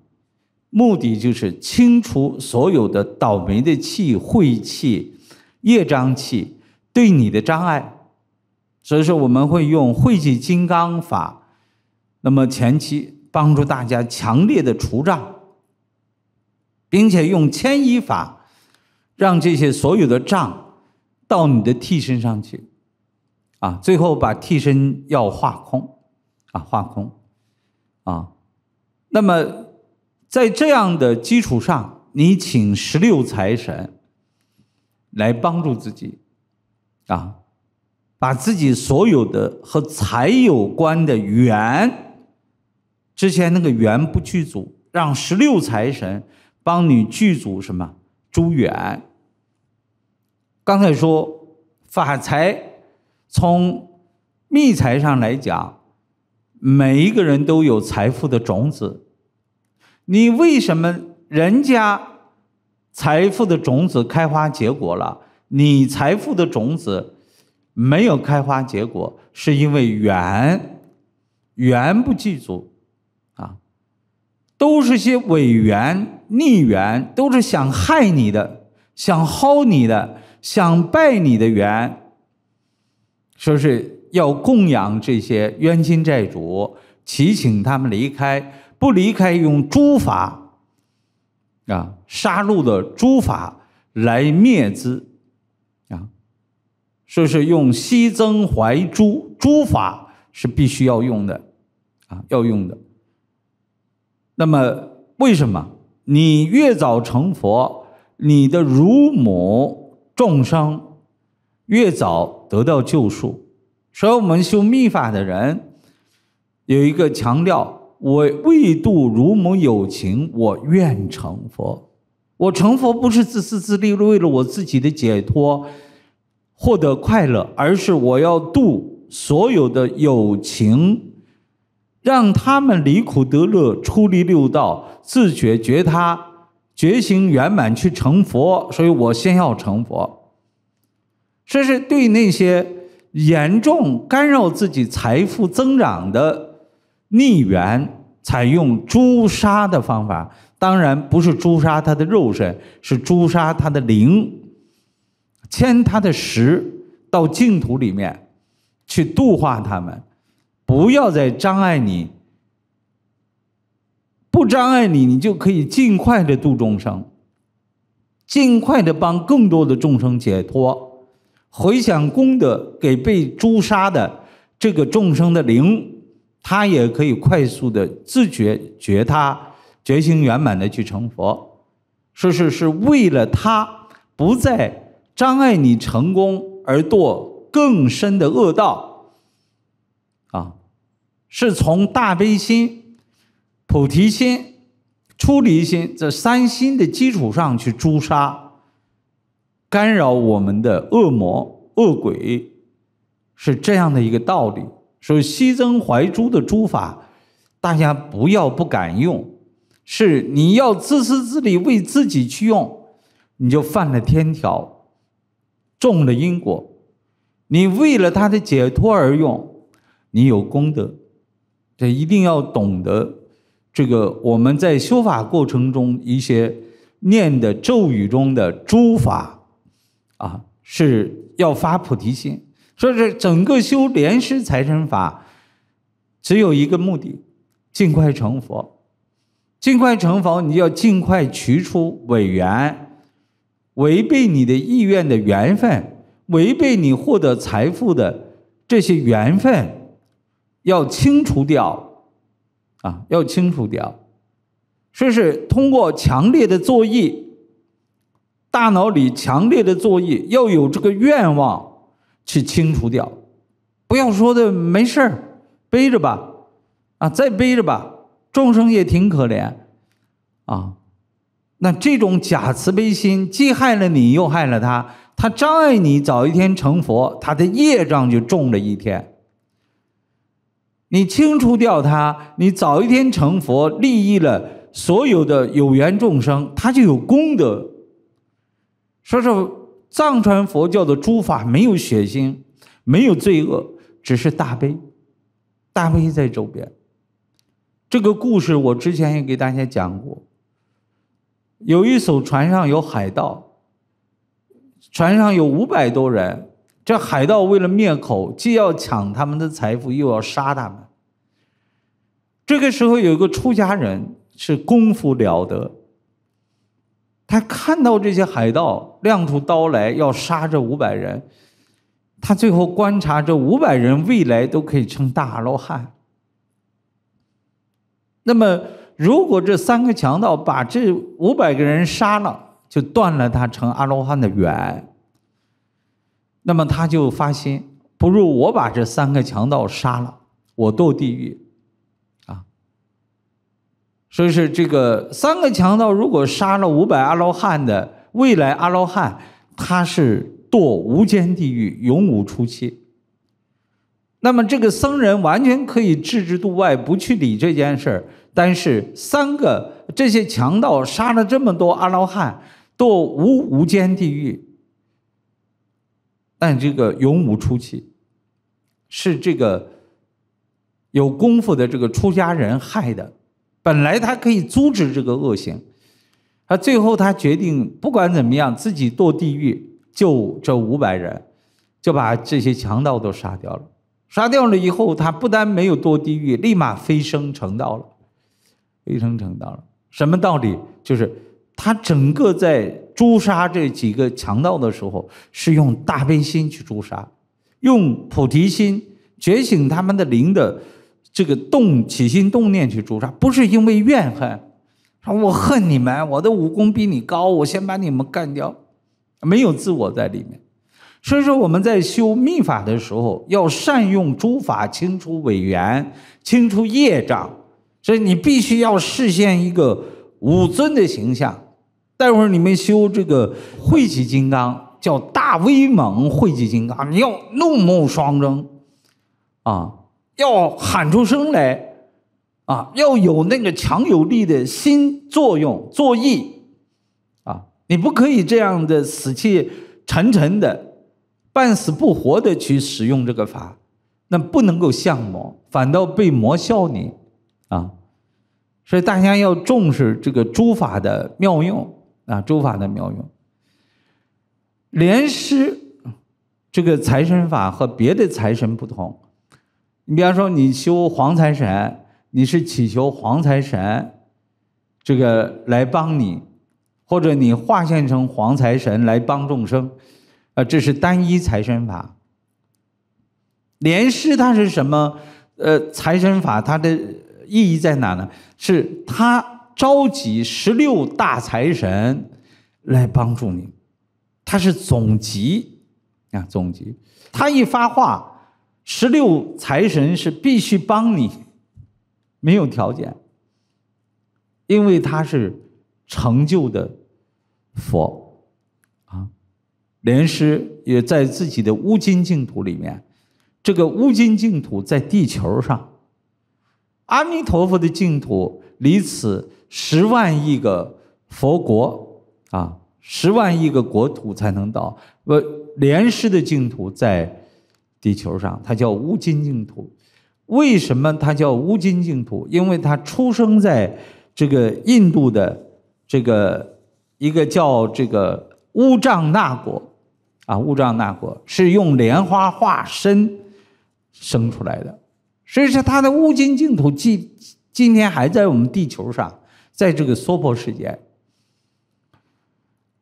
目的就是清除所有的倒霉的气、晦气、业障气对你的障碍，所以说我们会用晦气金刚法，那么前期帮助大家强烈的除障，并且用迁移法让这些所有的障到你的替身上去，啊，最后把替身要化空，啊，化空，啊，那么。在这样的基础上，你请十六财神来帮助自己，啊，把自己所有的和财有关的缘，之前那个缘不具足，让十六财神帮你具足什么诸缘。刚才说法财，从秘财上来讲，每一个人都有财富的种子。你为什么人家财富的种子开花结果了，你财富的种子没有开花结果，是因为缘缘不具足啊！都是些伪缘、逆缘，都是想害你的、想薅你的、想败你的缘。说是要供养这些冤亲债主，祈请他们离开。不离开用诸法啊，杀戮的诸法来灭之啊，说是用西增怀诸诸法是必须要用的啊，要用的。那么为什么你越早成佛，你的乳母众生越早得到救赎？所以我们修密法的人有一个强调。我未度如母有情，我愿成佛。我成佛不是自私自利，为了我自己的解脱，获得快乐，而是我要度所有的有情，让他们离苦得乐，出离六道，自觉觉他，觉行圆满去成佛。所以我先要成佛。这是对那些严重干扰自己财富增长的。逆缘采用诛杀的方法，当然不是诛杀他的肉身，是诛杀他的灵，牵他的食到净土里面去度化他们，不要再障碍你，不障碍你，你就可以尽快的度众生，尽快的帮更多的众生解脱，回想功德给被诛杀的这个众生的灵。他也可以快速的自觉觉他，决心圆满的去成佛，是是是为了他不再障碍你成功而堕更深的恶道，啊，是从大悲心、菩提心、出离心这三心的基础上去诛杀干扰我们的恶魔恶鬼，是这样的一个道理。所以，西增怀珠的诸法，大家不要不敢用，是你要自私自利为自己去用，你就犯了天条，种了因果。你为了他的解脱而用，你有功德。这一定要懂得这个我们在修法过程中一些念的咒语中的诸法啊，是要发菩提心。说是整个修莲师财神法，只有一个目的，尽快成佛。尽快成佛，你要尽快取出违缘，违背你的意愿的缘分，违背你获得财富的这些缘分，要清除掉。啊，要清除掉。说是通过强烈的作意，大脑里强烈的作意，要有这个愿望。去清除掉，不要说的没事儿，背着吧，啊，再背着吧，众生也挺可怜，啊，那这种假慈悲心，既害了你，又害了他，他障碍你早一天成佛，他的业障就重了一天。你清除掉他，你早一天成佛，利益了所有的有缘众生，他就有功德。说说。藏传佛教的诸法没有血腥，没有罪恶，只是大悲，大悲在周边。这个故事我之前也给大家讲过。有一艘船上有海盗，船上有五百多人。这海盗为了灭口，既要抢他们的财富，又要杀他们。这个时候，有个出家人是功夫了得。他看到这些海盗亮出刀来要杀这五百人，他最后观察这五百人未来都可以成大罗汉。那么，如果这三个强盗把这五百个人杀了，就断了他成阿罗汉的缘。那么他就发心，不如我把这三个强盗杀了，我堕地狱。所以说，这个三个强盗，如果杀了五百阿罗汉的未来阿罗汉，他是堕无间地狱永无出期。那么这个僧人完全可以置之度外，不去理这件事儿。但是三个这些强盗杀了这么多阿罗汉，堕无无间地狱，但这个永无出期，是这个有功夫的这个出家人害的。本来他可以阻止这个恶行，他最后他决定不管怎么样自己堕地狱，救这五百人，就把这些强盗都杀掉了。杀掉了以后，他不但没有堕地狱，立马飞升成道了。飞升成道了，什么道理？就是他整个在诛杀这几个强盗的时候，是用大悲心去诛杀，用菩提心觉醒他们的灵的。这个动起心动念去诛杀，不是因为怨恨，说我恨你们，我的武功比你高，我先把你们干掉，没有自我在里面。所以说我们在修密法的时候，要善用诸法清除伪缘，清除业障。所以你必须要实现一个武尊的形象。待会儿你们修这个汇气金刚，叫大威猛汇气金刚，你要怒目双睁，啊。要喊出声来，啊，要有那个强有力的新作用、作用，啊，你不可以这样的死气沉沉的、半死不活的去使用这个法，那不能够降魔，反倒被魔笑你，啊，所以大家要重视这个诸法的妙用啊，诸法的妙用。莲师这个财神法和别的财神不同。你比方说，你修黄财神，你是祈求黄财神，这个来帮你，或者你化现成黄财神来帮众生，啊，这是单一财神法。莲师他是什么？呃，财神法它的意义在哪呢？是他召集十六大财神来帮助你，他是总集啊，总集，他一发话。十六财神是必须帮你，没有条件，因为他是成就的佛，啊，莲师也在自己的乌金净土里面。这个乌金净土在地球上，阿弥陀佛的净土离此十万亿个佛国啊，十万亿个国土才能到。呃，莲师的净土在。地球上，他叫乌金净土。为什么他叫乌金净土？因为他出生在这个印度的这个一个叫这个乌藏那国，啊，乌藏那国是用莲花化身生出来的。所以说，他的乌金净土今今天还在我们地球上，在这个娑婆世界，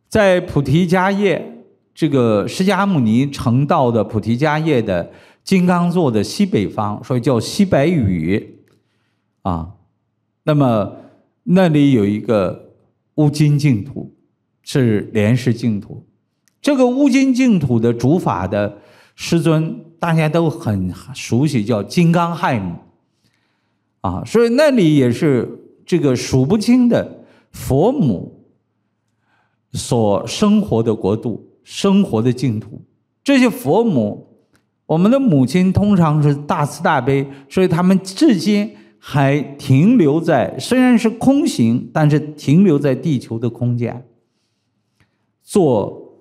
在菩提迦叶。这个释迦牟尼成道的菩提迦叶的金刚座的西北方，所以叫西白羽，啊，那么那里有一个乌金净土，是莲氏净土。这个乌金净土的主法的师尊，大家都很熟悉，叫金刚亥母，啊，所以那里也是这个数不清的佛母所生活的国度。生活的净土，这些佛母，我们的母亲通常是大慈大悲，所以他们至今还停留在，虽然是空行，但是停留在地球的空间，做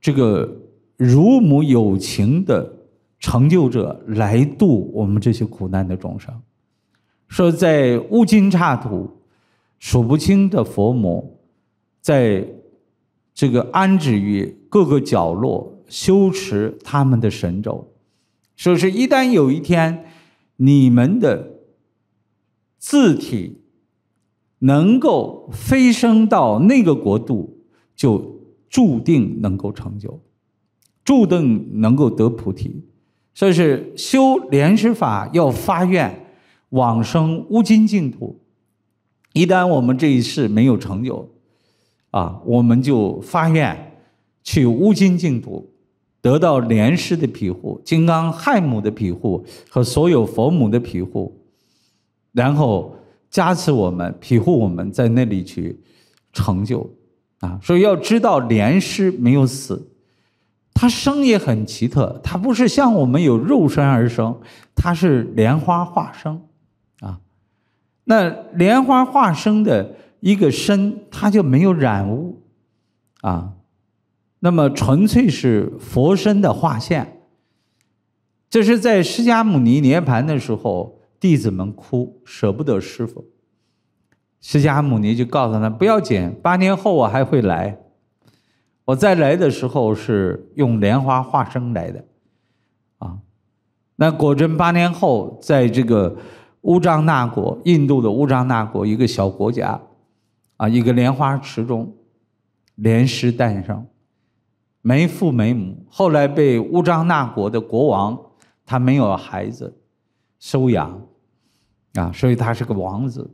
这个乳母有情的成就者，来度我们这些苦难的众生。说在乌金刹土，数不清的佛母在。这个安置于各个角落，修持他们的神咒，所以是，一旦有一天，你们的字体能够飞升到那个国度，就注定能够成就，注定能够得菩提。所以是修莲师法要发愿往生乌金净土。一旦我们这一世没有成就，啊，我们就发愿去乌金净土，得到莲师的庇护、金刚亥母的庇护和所有佛母的庇护，然后加持我们、庇护我们在那里去成就。啊，所以要知道莲师没有死，他生也很奇特，他不是像我们有肉身而生，他是莲花化生。啊，那莲花化生的。一个身，它就没有染污，啊，那么纯粹是佛身的画像。这是在释迦牟尼涅盘的时候，弟子们哭舍不得师傅。释迦牟尼就告诉他不要紧，八年后我还会来，我再来的时候是用莲花化身来的，啊，那果真八年后，在这个乌仗那国，印度的乌仗那国一个小国家。啊，一个莲花池中，莲师诞生，没父没母，后来被乌张那国的国王，他没有孩子，收养，啊，所以他是个王子，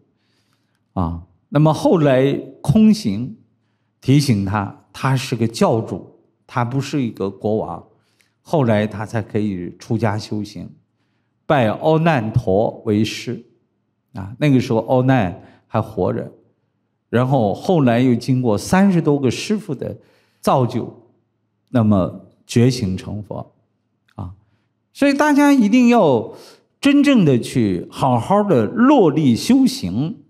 啊，那么后来空行提醒他，他是个教主，他不是一个国王，后来他才可以出家修行，拜奥难陀为师，啊，那个时候奥难还活着。然后后来又经过三十多个师傅的造就，那么觉醒成佛啊！所以大家一定要真正的去好好的落力修行、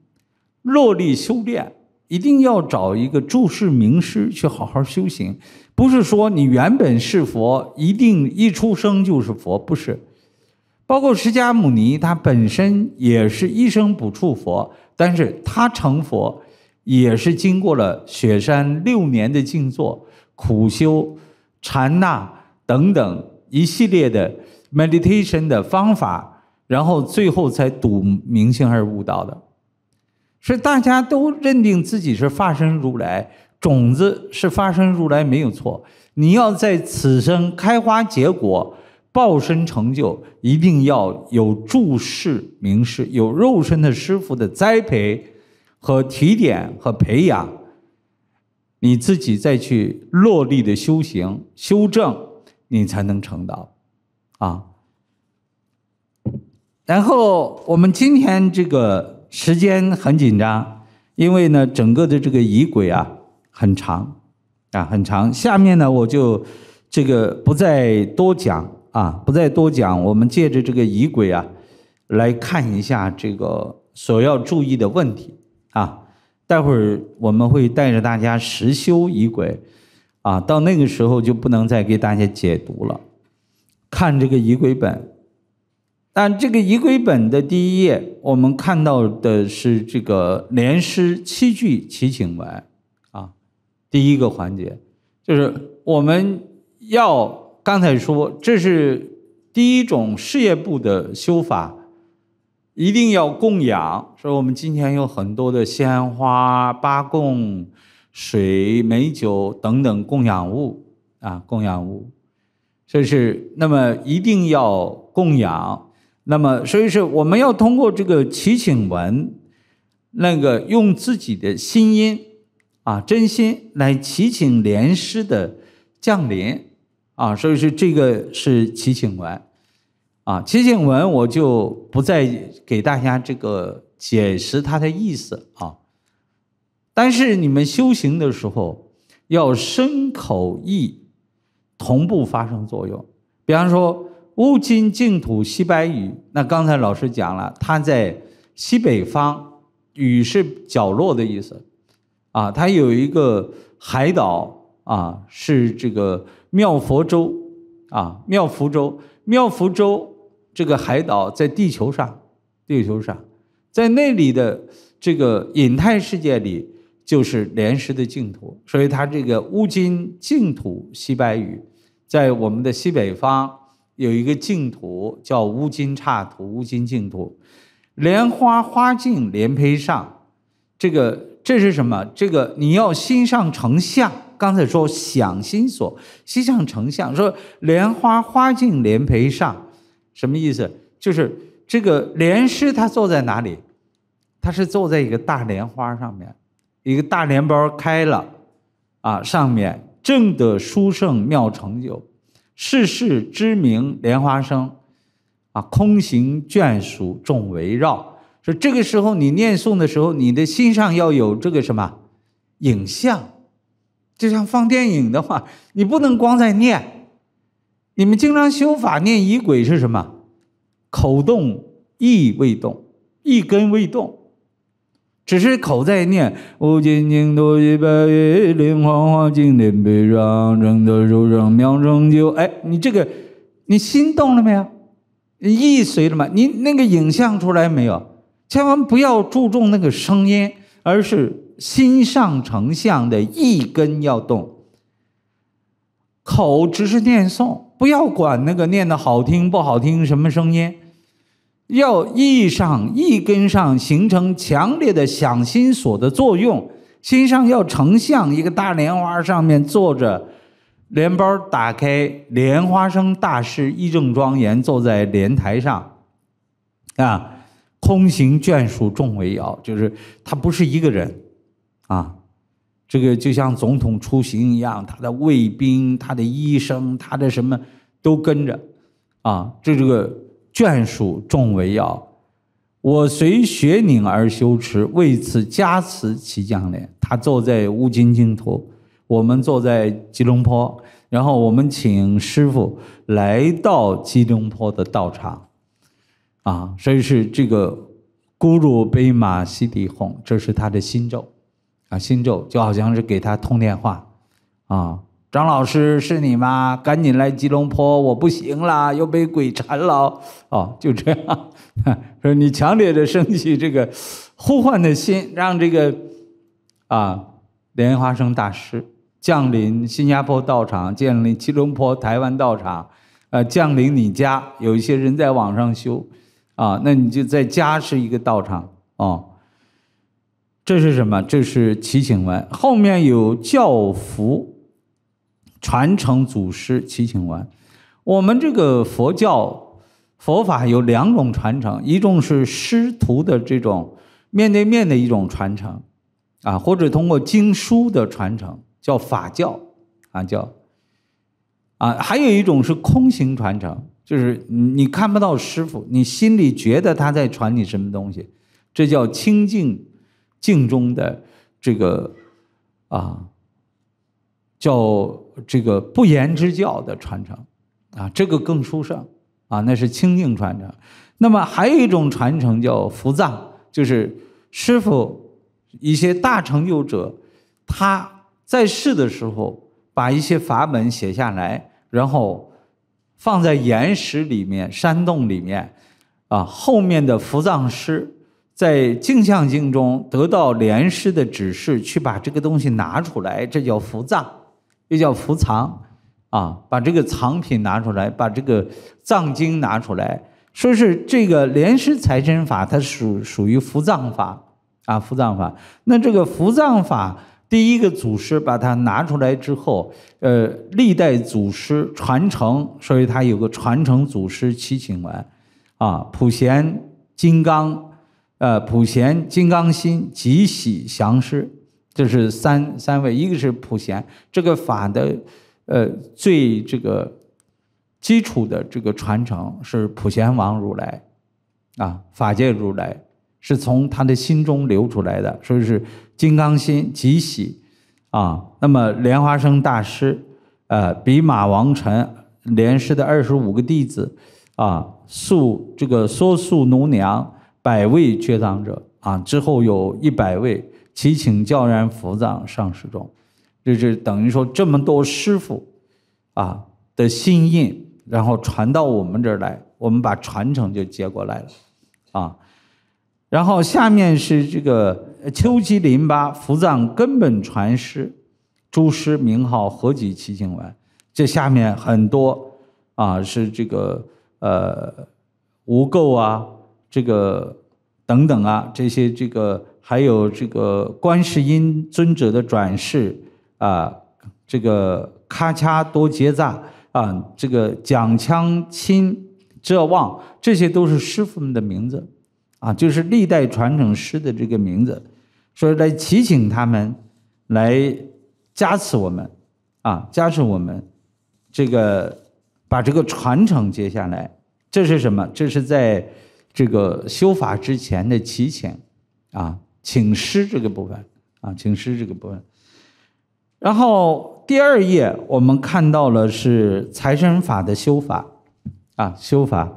落力修炼，一定要找一个注释名师去好好修行。不是说你原本是佛，一定一出生就是佛，不是。包括释迦牟尼，他本身也是一生不处佛，但是他成佛。也是经过了雪山六年的静坐、苦修、禅那等等一系列的 meditation 的方法，然后最后才睹明性而悟道的。是大家都认定自己是发生如来种子是发生如来没有错。你要在此生开花结果、报身成就，一定要有注释明示，有肉身的师傅的栽培。和提点和培养，你自己再去落力的修行修正，你才能成道啊。然后我们今天这个时间很紧张，因为呢，整个的这个仪轨啊很长啊很长。下面呢，我就这个不再多讲啊，不再多讲。我们借着这个仪轨啊，来看一下这个所要注意的问题。啊，待会儿我们会带着大家实修仪轨，啊，到那个时候就不能再给大家解读了。看这个仪轨本，但这个仪轨本的第一页，我们看到的是这个连诗七句祈请文，啊，第一个环节就是我们要刚才说，这是第一种事业部的修法。一定要供养，所以我们今天有很多的鲜花、八供、水、美酒等等供养物啊，供养物，这是那么一定要供养。那么，所以是我们要通过这个祈请文，那个用自己的心音啊，真心来祈请莲师的降临啊，所以说这个是祈请文。啊，七经文我就不再给大家这个解释它的意思啊。但是你们修行的时候，要身口意同步发生作用。比方说乌金净土西白语，那刚才老师讲了，它在西北方，雨是角落的意思啊。它有一个海岛啊，是这个妙佛洲啊，妙佛洲，妙佛州这个海岛在地球上，地球上，在那里的这个隐态世界里，就是莲师的净土。所以它这个乌金净土西白宇，在我们的西北方有一个净土叫乌金刹土、乌金净土。莲花花净莲胚上，这个这是什么？这个你要心上成相，刚才说想心所，心上成相，说莲花花净莲胚上。什么意思？就是这个莲师他坐在哪里？他是坐在一个大莲花上面，一个大莲苞开了，啊，上面正得殊胜妙成就，世世知名莲花生，啊，空行眷属众围绕。说这个时候你念诵的时候，你的心上要有这个什么影像，就像放电影的话，你不能光在念。你们经常修法念仪轨是什么？口动意未动，一根未动，只是口在念。无尽净土一百余零，黄花金莲悲伤，整得柔霜妙成就。哎，你这个你心动了没有？意随了吗？你那个影像出来没有？千万不要注重那个声音，而是心上成像的意根要动。口只是念诵，不要管那个念的好听不好听，什么声音，要意上意根上，形成强烈的想心所的作用。心上要成像一个大莲花上面坐着，莲包打开，莲花生大师仪正庄严坐在莲台上，啊，空行眷属众围绕，就是他不是一个人，啊。这个就像总统出行一样，他的卫兵、他的医生、他的什么都跟着，啊，这这个眷属众为要。我随学拧而修持，为此加持其降临。他坐在乌金净土，我们坐在吉隆坡，然后我们请师傅来到吉隆坡的道场，啊，所以是这个咕噜贝玛西底哄，这是他的心咒。啊，心咒就好像是给他通电话，啊，张老师是你吗？赶紧来吉隆坡，我不行了，又被鬼缠了。哦，就这样，<laughs> 说你强烈的升起这个呼唤的心，让这个啊莲花生大师降临新加坡道场，建立吉隆坡、台湾道场，呃，降临你家。有一些人在网上修，啊，那你就在家是一个道场，哦。这是什么？这是祈请文。后面有教徒传承祖师祈请文。我们这个佛教佛法有两种传承，一种是师徒的这种面对面的一种传承啊，或者通过经书的传承叫法教啊，叫啊，还有一种是空行传承，就是你看不到师傅，你心里觉得他在传你什么东西，这叫清净。镜中的这个啊，叫这个不言之教的传承啊，这个更殊胜啊，那是清净传承。那么还有一种传承叫伏藏，就是师傅一些大成就者他在世的时候，把一些法本写下来，然后放在岩石里面、山洞里面啊，后面的伏藏师。在《镜像经》中得到莲师的指示，去把这个东西拿出来，这叫伏藏，又叫伏藏啊！把这个藏品拿出来，把这个藏经拿出来，说是这个莲师财神法，它属属于伏藏法啊，伏藏法。那这个伏藏法，第一个祖师把它拿出来之后，呃，历代祖师传承，所以它有个传承祖师七情文，啊，普贤、金刚。呃，普贤、金刚心、吉喜祥师，这是三三位，一个是普贤，这个法的，呃，最这个基础的这个传承是普贤王如来，啊，法界如来是从他的心中流出来的，所以是金刚心吉喜，啊，那么莲花生大师，呃，比马王臣莲师的二十五个弟子，啊，素这个梭素奴娘。百位掘藏者啊，之后有一百位齐请教然伏藏上师中，这是等于说这么多师傅啊的心印，然后传到我们这儿来，我们把传承就接过来了啊。然后下面是这个丘吉林巴伏藏根本传师，诸师名号合集齐行文，这下面很多啊是这个呃无垢啊。这个等等啊，这些这个还有这个观世音尊者的转世啊，这个咔嚓多杰扎啊，这个蒋羌钦哲旺，这些都是师傅们的名字啊，就是历代传承师的这个名字，所以来提醒他们来加持我们啊，加持我们，这个把这个传承接下来，这是什么？这是在。这个修法之前的祈请，啊，请师这个部分，啊，请师这个部分。然后第二页我们看到了是财神法的修法，啊修法。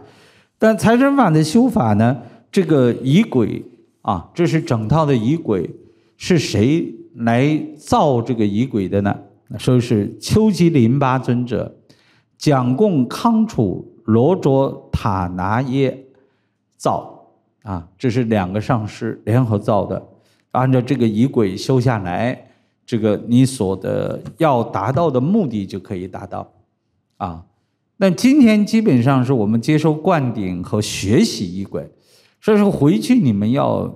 但财神法的修法呢，这个仪轨，啊，这是整套的仪轨，是谁来造这个仪轨的呢？说是丘吉林巴尊者，蒋贡康楚罗卓塔拿耶。造啊，这是两个上师联合造的，按照这个仪轨修下来，这个你所的要达到的目的就可以达到啊。那今天基本上是我们接受灌顶和学习仪轨，所以说回去你们要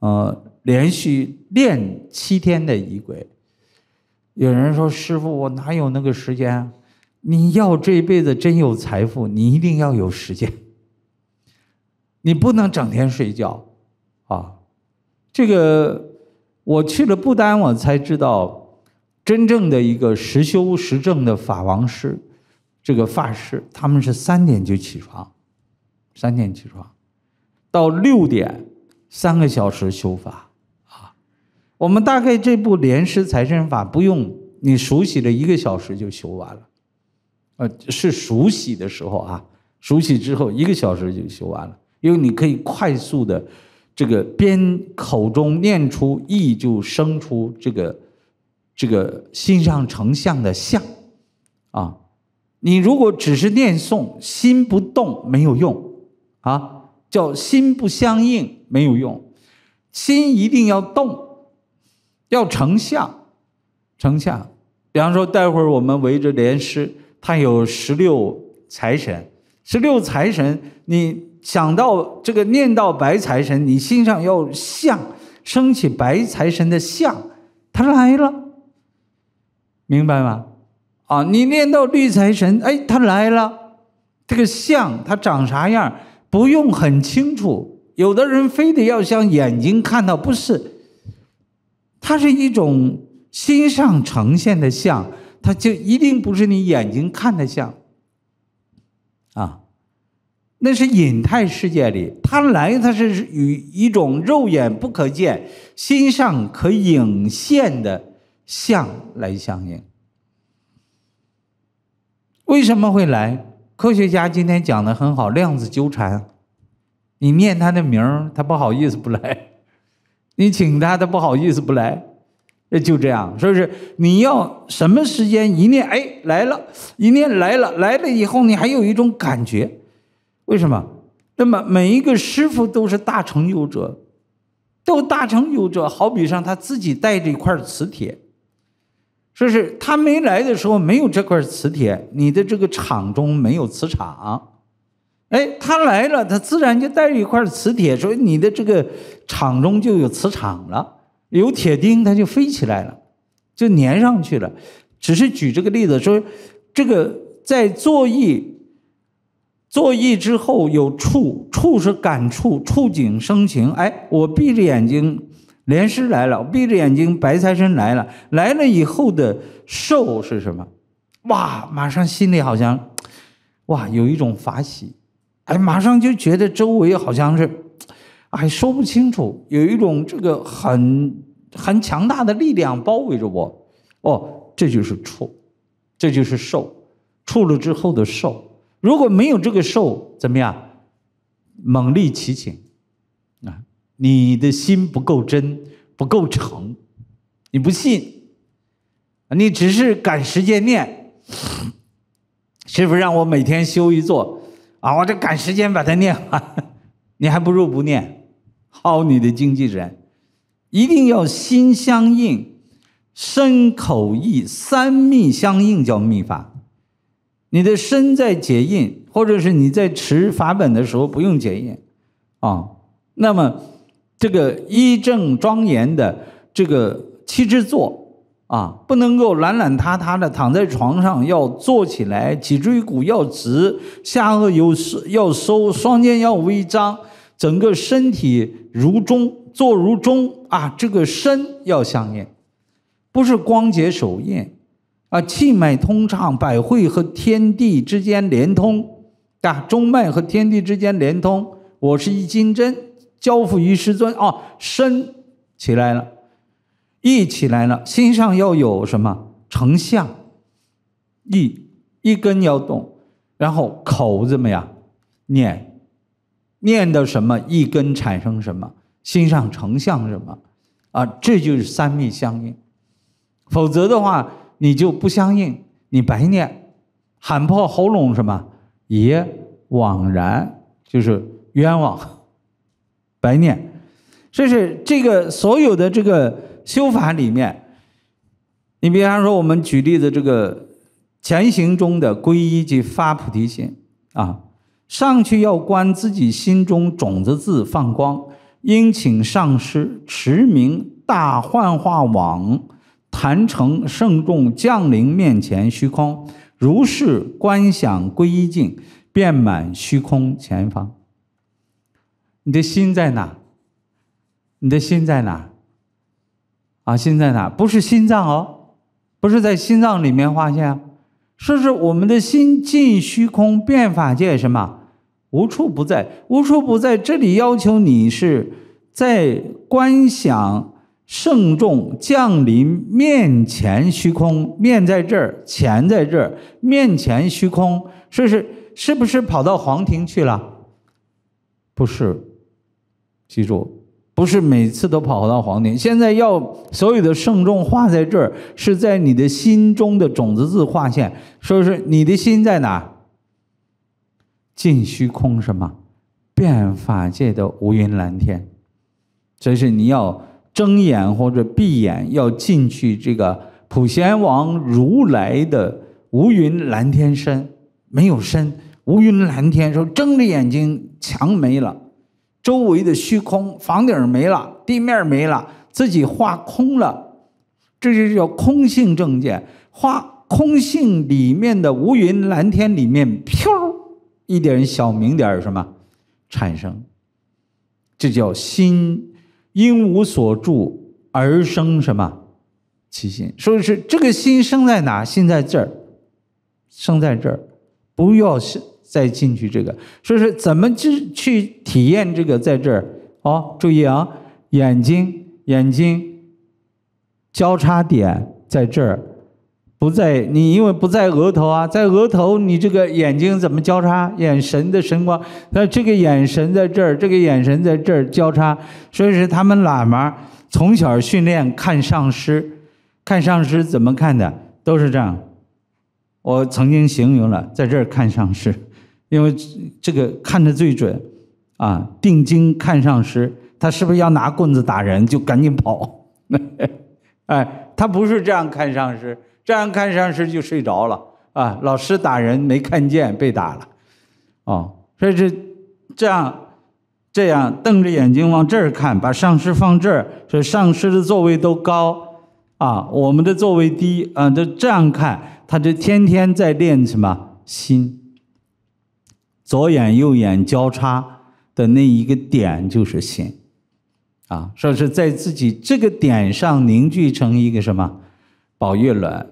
呃连续练七天的仪轨。有人说：“师傅，我哪有那个时间你要这一辈子真有财富，你一定要有时间。你不能整天睡觉，啊，这个我去了不丹，我才知道真正的一个实修实证的法王师，这个法师他们是三点就起床，三点起床，到六点三个小时修法啊。我们大概这部莲师财神法不用你熟悉了一个小时就修完了，呃，是熟悉的时候啊，熟悉之后一个小时就修完了。因为你可以快速的，这个边口中念出意，就生出这个这个心上成像的像，啊，你如果只是念诵心不动没有用啊，叫心不相应没有用，心一定要动，要成像，成像。比方说，待会儿我们围着莲师，他有十六财神，十六财神你。想到这个念到白财神，你心上要像升起白财神的像，他来了，明白吗？啊，你念到绿财神，哎，他来了，这个像他长啥样？不用很清楚，有的人非得要像眼睛看到，不是，它是一种心上呈现的像，它就一定不是你眼睛看的像，啊。那是隐态世界里，它来它是与一种肉眼不可见、心上可影现的相来相应。为什么会来？科学家今天讲的很好，量子纠缠。你念他的名儿，他不好意思不来；你请他，他不好意思不来。就这样，说是你要什么时间一念，哎，来了一念来了，来了以后你还有一种感觉。为什么？那么每一个师傅都是大成就者，都大成就者。好比上他自己带着一块磁铁，说是他没来的时候没有这块磁铁，你的这个场中没有磁场。哎，他来了，他自然就带着一块磁铁，说你的这个场中就有磁场了，有铁钉它就飞起来了，就粘上去了。只是举这个例子说，这个在作意。作意之后有触，触是感触，触景生情。哎，我闭着眼睛，莲师来了；闭着眼睛，白财神来了。来了以后的受是什么？哇，马上心里好像，哇，有一种法喜。哎，马上就觉得周围好像是，哎，说不清楚，有一种这个很很强大的力量包围着我。哦，这就是触，这就是受，触了之后的受。如果没有这个受，怎么样？猛力起请，啊！你的心不够真，不够诚，你不信，你只是赶时间念，<sniffs> 师傅让我每天修一座，啊，我这赶时间把它念完，<laughs> 你还不如不念，好，你的经纪人，一定要心相应，身口意三密相应叫密法。你的身在结印，或者是你在持法本的时候不用结印，啊，那么这个医正庄严的这个七支坐啊，不能够懒懒塌塌的躺在床上，要坐起来，脊椎骨要直，下颚有收要收，双肩要微张，整个身体如钟坐如钟啊，这个身要相应，不是光洁手印。啊，气脉通畅，百会和天地之间连通，啊，中脉和天地之间连通。我是一金针，交付于师尊。哦，身起来了，意起来了，心上要有什么成相？意一根要动，然后口怎么样？念，念的什么？一根产生什么？心上成相什么？啊，这就是三密相应。否则的话。你就不相应，你白念，喊破喉咙什么也枉然，就是冤枉，<laughs> 白念。这是这个所有的这个修法里面，你比方说我们举例子这个前行中的皈依及发菩提心啊，上去要观自己心中种子字放光，应请上师持名大幻化网。坛城圣众降临面前，虚空如是观想，归一境，遍满虚空前方。你的心在哪？你的心在哪？啊，心在哪？不是心脏哦，不是在心脏里面发现啊，说是我们的心进虚空，变法界，什么无处不在，无处不在。这里要求你是在观想。圣众降临面前虚空，面在这儿，钱在这儿，面前虚空，是是是不是跑到皇庭去了？不是，记住，不是每次都跑到皇庭。现在要所有的圣众画在这儿，是在你的心中的种子字画线，说是你的心在哪？尽虚空什么？变法界的无云蓝天，这是你要。睁眼或者闭眼要进去，这个普贤王如来的无云蓝天身没有身，无云蓝天说睁着眼睛，墙没了，周围的虚空、房顶没了，地面没了，自己化空了，这就叫空性证件，化空性里面的无云蓝天里面，飘一点小明点什么，产生，这叫心。因无所住而生什么？其心，所以是这个心生在哪？心在这儿，生在这儿，不要再进去这个。所以说，怎么去去体验这个？在这儿，啊，注意啊，眼睛，眼睛，交叉点在这儿。不在你，因为不在额头啊，在额头你这个眼睛怎么交叉？眼神的神光，那这个眼神在这儿，这个眼神在这儿交叉。所以是他们喇嘛从小训练看上师，看上师怎么看的都是这样。我曾经形容了，在这儿看上师，因为这个看的最准啊，定睛看上师，他是不是要拿棍子打人就赶紧跑？<laughs> 哎，他不是这样看上师。这样看上师就睡着了啊！老师打人没看见，被打了，哦，所以是这样，这样瞪着眼睛往这儿看，把上师放这儿，所上师的座位都高啊，我们的座位低啊，就这样看，他就天天在练什么心。左眼右眼交叉的那一个点就是心，啊，说是在自己这个点上凝聚成一个什么宝月卵。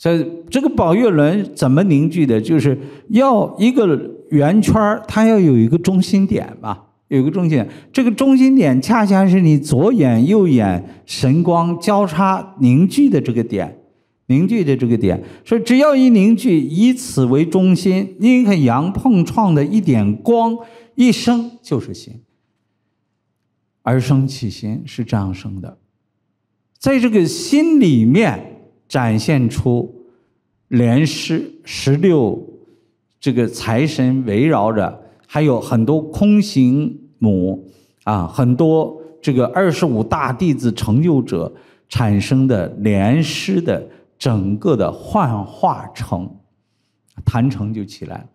所以这个宝月轮怎么凝聚的？就是要一个圆圈它要有一个中心点吧，有一个中心点。这个中心点恰恰是你左眼、右眼神光交叉凝聚的这个点，凝聚的这个点。所以只要一凝聚，以此为中心，阴和阳碰撞的一点光一生就是心，而生起心是这样生的，在这个心里面。展现出莲师十六这个财神围绕着，还有很多空行母啊，很多这个二十五大弟子成就者产生的莲师的整个的幻化成坛成就起来了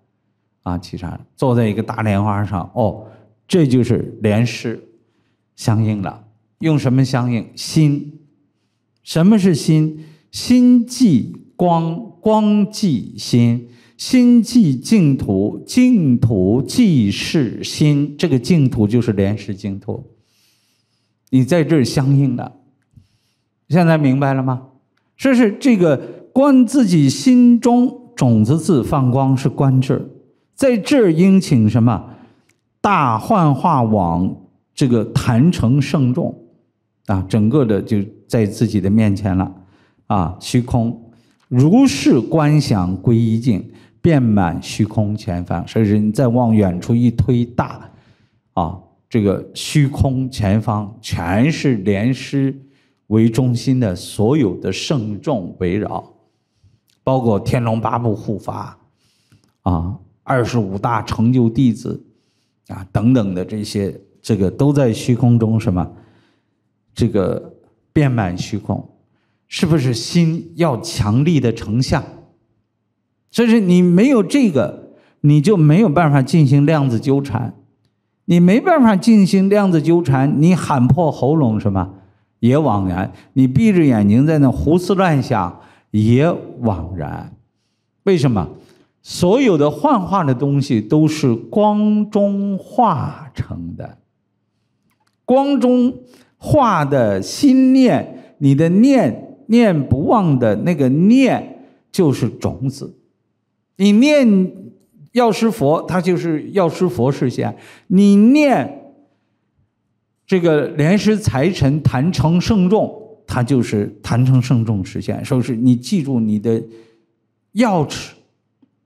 啊，起站了，坐在一个大莲花上，哦，这就是莲师相应了，用什么相应？心，什么是心？心即光，光即心；心即净土，净土即是心。这个净土就是莲师净土。你在这儿相应的，现在明白了吗？说是这个观自己心中种子字放光是观这儿，在这儿应请什么大幻化网这个坛城圣众啊，整个的就在自己的面前了。啊，虚空如是观想，归一境，遍满虚空前方。所以，你再往远处一推，大啊，这个虚空前方全是莲师为中心的所有的圣众围绕，包括天龙八部护法啊，二十五大成就弟子啊等等的这些，这个都在虚空中什么？这个遍满虚空。是不是心要强力的成像？所以说你没有这个，你就没有办法进行量子纠缠，你没办法进行量子纠缠，你喊破喉咙什么也枉然，你闭着眼睛在那胡思乱想也枉然。为什么？所有的幻化的东西都是光中化成的，光中化的心念，你的念。念不忘的那个念就是种子，你念药师佛，他就是药师佛实现；你念这个莲师财神坛城圣众，他就是坛城圣众实现。所以，是你记住你的钥匙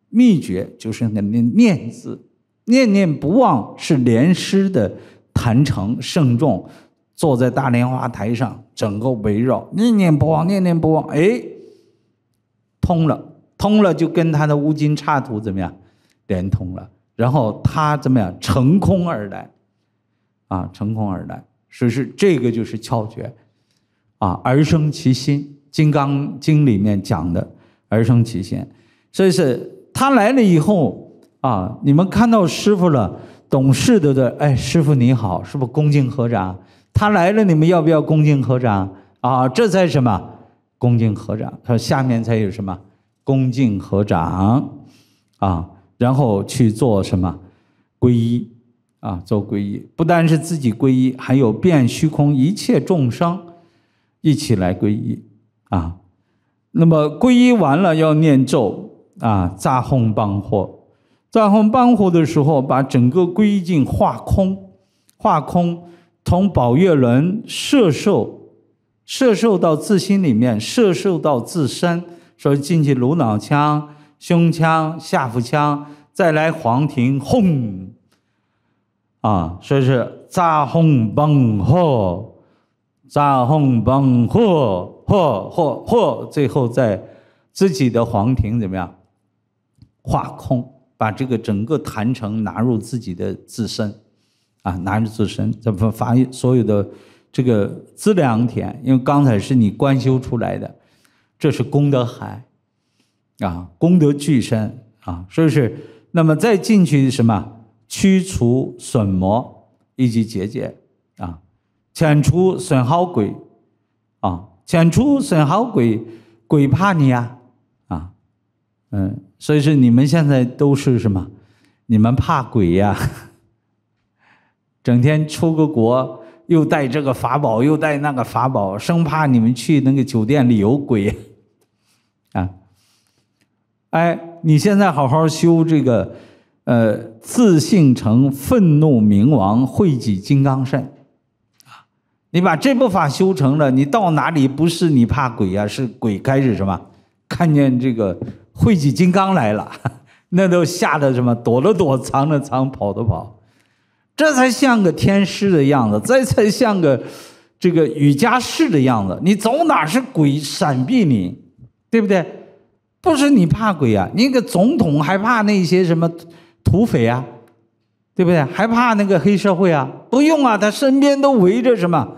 秘诀就是那念字，念念不忘是莲师的坛城圣众。坐在大莲花台上，整个围绕，念念不忘，念念不忘，哎，通了，通了，就跟他的乌金刹土怎么样，连通了，然后他怎么样成空而来，啊，成空而来，所以是这个就是窍诀，啊，而生其心，《金刚经》里面讲的，而生其心，所以是他来了以后啊，你们看到师傅了，懂事的的，哎，师傅你好，是不是恭敬合掌？他来了，你们要不要恭敬合掌啊？这才什么恭敬合掌？他说下面才有什么恭敬合掌啊？然后去做什么皈依啊？做皈依，不单是自己皈依，还有遍虚空一切众生一起来皈依啊。那么皈依完了要念咒啊，扎轰棒火。扎轰棒火的时候，把整个皈境化空，化空。从宝月轮摄受，摄受到自心里面，摄受到自身，所以进去颅脑腔、胸腔、下腹腔，再来黄庭轰，啊，所以是扎轰嘣嚯，扎轰嘣嚯嚯嚯嚯，最后在自己的黄庭怎么样，化空，把这个整个坛城纳入自己的自身。啊，拿着自身，怎么发所有的这个资粮田？因为刚才是你观修出来的，这是功德海啊，功德俱深啊，所以是？那么再进去什么驱除损魔以及结界啊，遣除损耗鬼啊，遣除损耗鬼，鬼怕你呀啊，嗯，所以说你们现在都是什么？你们怕鬼呀？整天出个国，又带这个法宝，又带那个法宝，生怕你们去那个酒店里有鬼，<laughs> 啊！哎，你现在好好修这个，呃，自性成愤怒冥王汇集金刚身，啊！你把这部法修成了，你到哪里不是你怕鬼呀？是鬼开始什么？看见这个汇集金刚来了，<laughs> 那都吓得什么？躲了躲，藏了藏，跑的跑。这才像个天师的样子，这才像个这个瑜伽室的样子。你走哪是鬼闪避你，对不对？不是你怕鬼啊，你个总统还怕那些什么土匪啊，对不对？还怕那个黑社会啊？不用啊，他身边都围着什么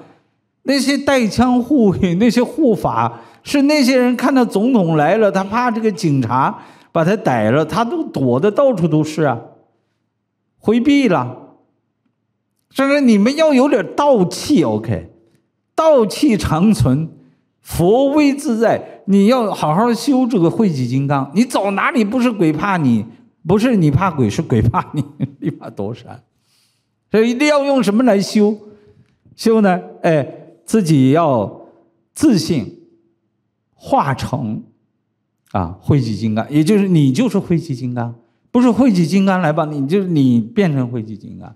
那些带枪护卫，<laughs> 那些护法是那些人看到总统来了，他怕这个警察把他逮了，他都躲得到处都是啊，回避了。所以说你们要有点道气，OK，道气长存，佛威自在。你要好好修这个慧极金刚。你走哪里不是鬼怕你？不是你怕鬼，是鬼怕你，<laughs> 你怕躲闪。所以一定要用什么来修？修呢？哎，自己要自信，化成啊慧极金刚，也就是你就是慧极金刚，不是慧极金刚来帮你，就是你变成慧极金刚。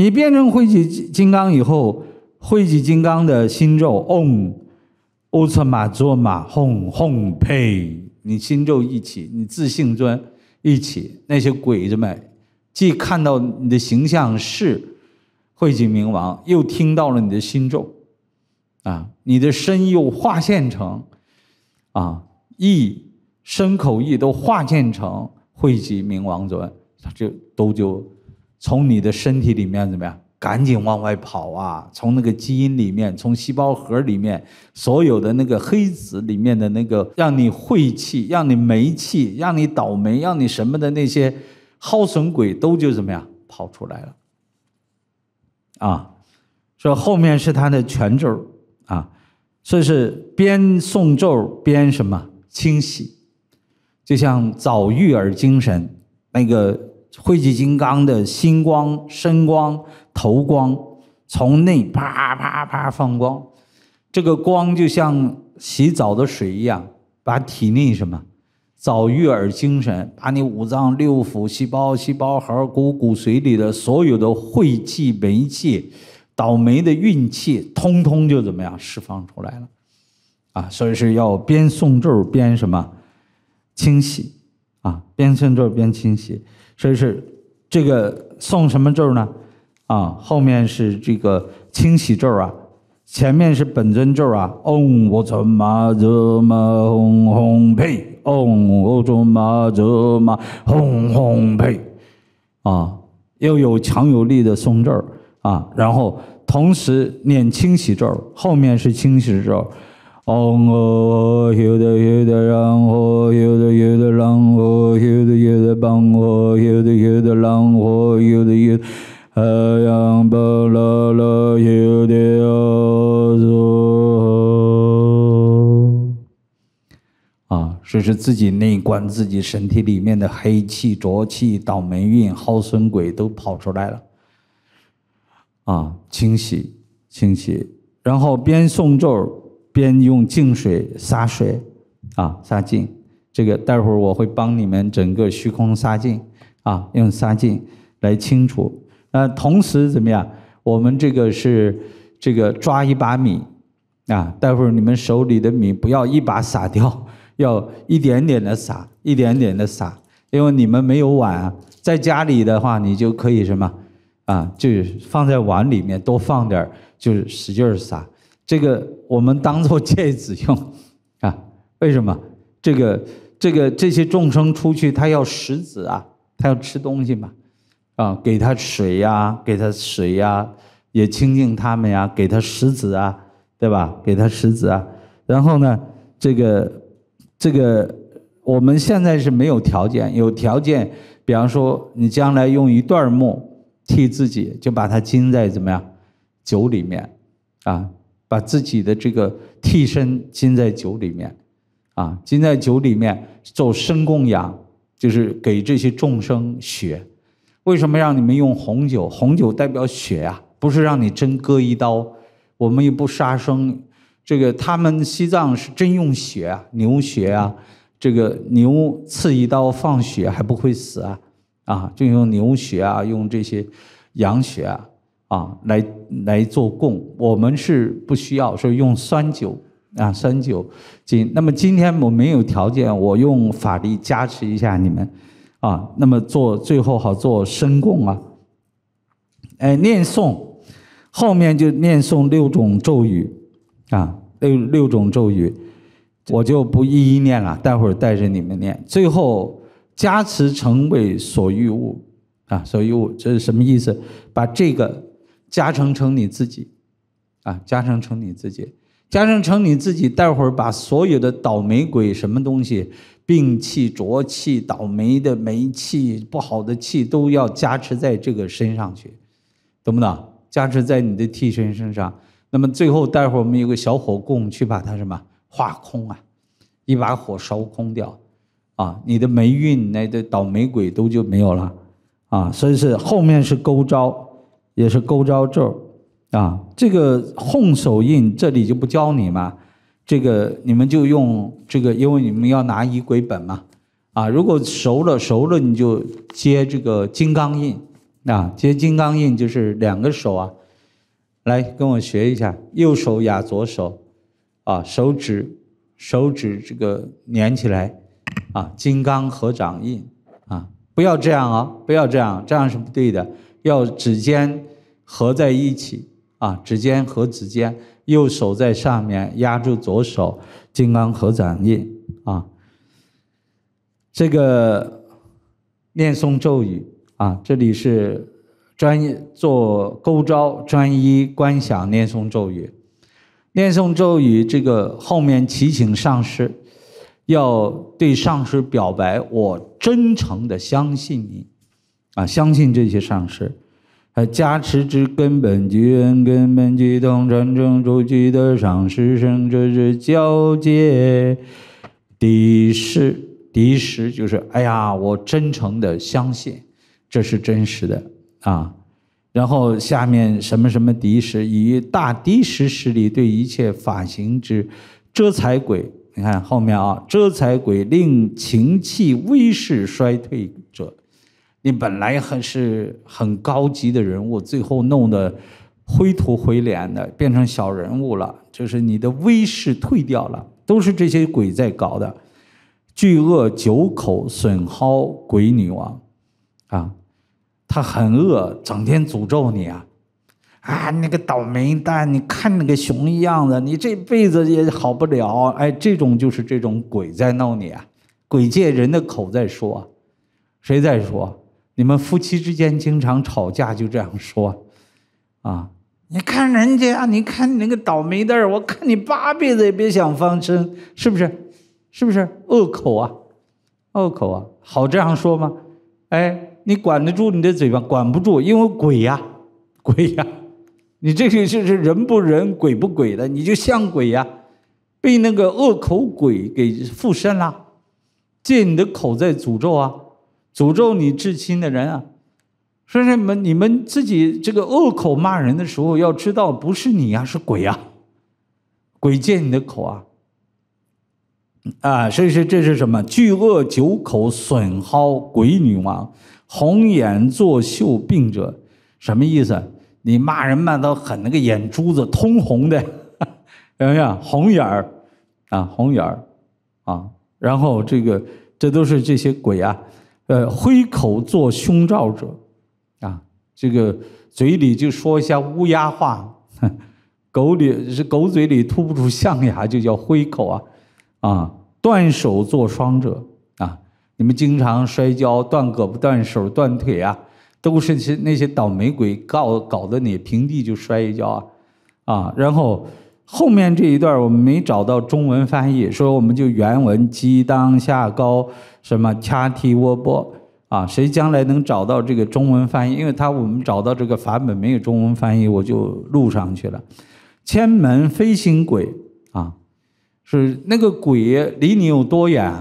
你变成汇集金刚以后，汇集金刚的心咒嗡，乌车玛卓玛，轰轰呸！你心咒一起，你自性尊一起，那些鬼子们既看到你的形象是汇集冥王，又听到了你的心咒啊，你的身又化现成啊意身口意都化现成汇集冥王尊，它这都就。从你的身体里面怎么样？赶紧往外跑啊！从那个基因里面，从细胞核里面，所有的那个黑子里面的那个让你晦气、让你霉气、让你倒霉、让你什么的那些耗损鬼，都就怎么样跑出来了？啊，说后面是他的全咒啊，这是边诵咒边什么清洗，就像早育儿精神那个。慧聚金刚的星光、身光、头光，从内啪啪啪放光，这个光就像洗澡的水一样，把体内什么早育儿精神，把你五脏六腑、细胞、细胞核、骨骨髓里的所有的晦气、霉气、倒霉的运气，通通就怎么样释放出来了，啊，所以是要边送咒边什么清洗，啊，边送咒边清洗。这是这个送什么咒呢？啊，后面是这个清洗咒啊，前面是本尊咒啊，嗡我怎么怎么轰轰呸，嗡我怎么怎么轰轰呸，啊，要有强有力的送咒啊，然后同时念清洗咒，后面是清洗咒。哦嗬，有的有的狼火，有的有的狼火，有的有的帮火，有的有的狼火，有的有太阳，巴老老有的熬走。啊，这是自己内观自己身体里面的黑气浊气倒霉运耗损鬼都跑出来了。啊，清洗清洗，然后边送咒。边用净水洒水，啊，洒净这个，待会儿我会帮你们整个虚空洒净，啊，用洒净来清除。那同时怎么样？我们这个是这个抓一把米，啊，待会儿你们手里的米不要一把撒掉，<laughs> 要一点点的撒，一点点的撒。因为你们没有碗，啊。在家里的话，你就可以什么，啊，就放在碗里面多放点儿，就是使劲儿撒。这个我们当做戒子用，<laughs> 啊，为什么？这个这个这些众生出去，他要食子啊，他要吃东西嘛，啊，给他水呀，给他水呀，也清净他们呀，给他食子啊，对吧？给他食子啊，然后呢，这个这个我们现在是没有条件，有条件，比方说你将来用一段木替自己，就把它浸在怎么样酒里面，啊。把自己的这个替身浸在酒里面，啊，浸在酒里面做身供养，就是给这些众生血。为什么让你们用红酒？红酒代表血呀，不是让你真割一刀。我们也不杀生，这个他们西藏是真用血啊，牛血啊，这个牛刺一刀放血还不会死啊，啊，就用牛血啊，用这些羊血啊。啊，来来做供，我们是不需要，所以用三九啊，三九精。那么今天我没有条件，我用法力加持一下你们，啊，那么做最后好做身供啊，哎，念诵，后面就念诵六种咒语啊，六六种咒语，我就不一一念了，待会儿带着你们念。最后加持成为所欲物啊，所欲物这是什么意思？把这个。加成成你自己，啊，加成成你自己，加成成你自己。待会儿把所有的倒霉鬼、什么东西、病气、浊气、倒霉的霉气、不好的气，都要加持在这个身上去，懂不懂？加持在你的替身身上。那么最后待会儿我们有个小火供，去把它什么化空啊，一把火烧空掉，啊，你的霉运、那的倒霉鬼都就没有了，啊，所以是后面是勾招。也是勾招咒啊，这个红手印这里就不教你嘛，这个你们就用这个，因为你们要拿仪轨本嘛，啊，如果熟了熟了，你就接这个金刚印啊，接金刚印就是两个手啊，来跟我学一下，右手压左手啊，手指手指这个粘起来啊，金刚合掌印啊，不要这样啊，不要这样，这样是不对的，要指尖。合在一起啊，指尖和指尖，右手在上面压住左手，金刚合掌印啊。这个念诵咒语啊，这里是专业做勾招，专一观想念诵咒语。念诵咒语这个后面提醒上师，要对上师表白，我真诚的相信你啊，相信这些上师。加持之根本，具恩根本，具德传承主期的上师生这之交接，的士，的士就是哎呀，我真诚的相信，这是真实的啊。然后下面什么什么的士，以大的士势力对一切法行之遮财鬼，你看后面啊，遮财鬼令情气威势衰退。你本来还是很高级的人物，最后弄得灰头灰脸的，变成小人物了。就是你的威势退掉了，都是这些鬼在搞的。巨恶九口损耗鬼女王，啊，他很恶，整天诅咒你啊，啊，那个倒霉蛋，你看那个熊一样的，你这辈子也好不了。哎，这种就是这种鬼在闹你啊，鬼借人的口在说，谁在说？你们夫妻之间经常吵架，就这样说，啊，你看人家，你看你那个倒霉蛋儿，我看你八辈子也别想翻身，是不是？是不是恶口啊？恶口啊？好这样说吗？哎，你管得住你的嘴巴，管不住，因为鬼呀，鬼呀，你这个就是人不人，鬼不鬼的，你就像鬼呀，被那个恶口鬼给附身了，借你的口在诅咒啊。诅咒你至亲的人啊，说你们你们自己这个恶口骂人的时候，要知道不是你呀，是鬼呀，鬼借你的口啊，啊，所以说这是什么巨恶九口损耗鬼女王红眼作秀病者，什么意思你骂人骂到很那个眼珠子通红的，怎么样？红眼儿啊，红眼儿啊，然后这个这都是这些鬼啊。呃，挥口做胸罩者，啊，这个嘴里就说一下乌鸦话，狗里是狗嘴里吐不出象牙，就叫挥口啊，啊，断手做双者，啊，你们经常摔跤，断胳膊断手断腿啊，都是些那些倒霉鬼搞搞得你平地就摔一跤啊，啊，然后。后面这一段我们没找到中文翻译，说我们就原文鸡当下高什么掐踢窝波啊，谁将来能找到这个中文翻译？因为他我们找到这个法本没有中文翻译，我就录上去了。千门飞行鬼啊，是那个鬼离你有多远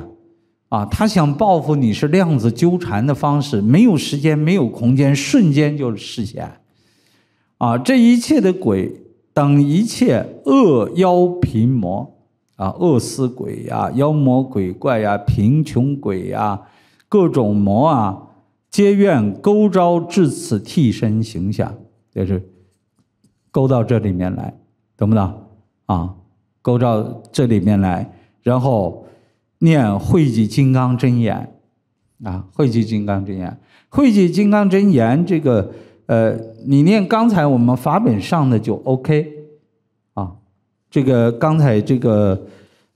啊？他想报复你是量子纠缠的方式，没有时间，没有空间，瞬间就实现啊！这一切的鬼。等一切恶妖贫魔啊，饿死鬼呀，妖魔鬼怪呀，贫穷鬼呀，各种魔啊，皆愿勾招至此替身形象，就是勾到这里面来，懂不懂啊？勾到这里面来，然后念汇集金刚真言啊，汇集金刚真言，汇集金刚真言这个。呃，你念刚才我们法本上的就 OK 啊。这个刚才这个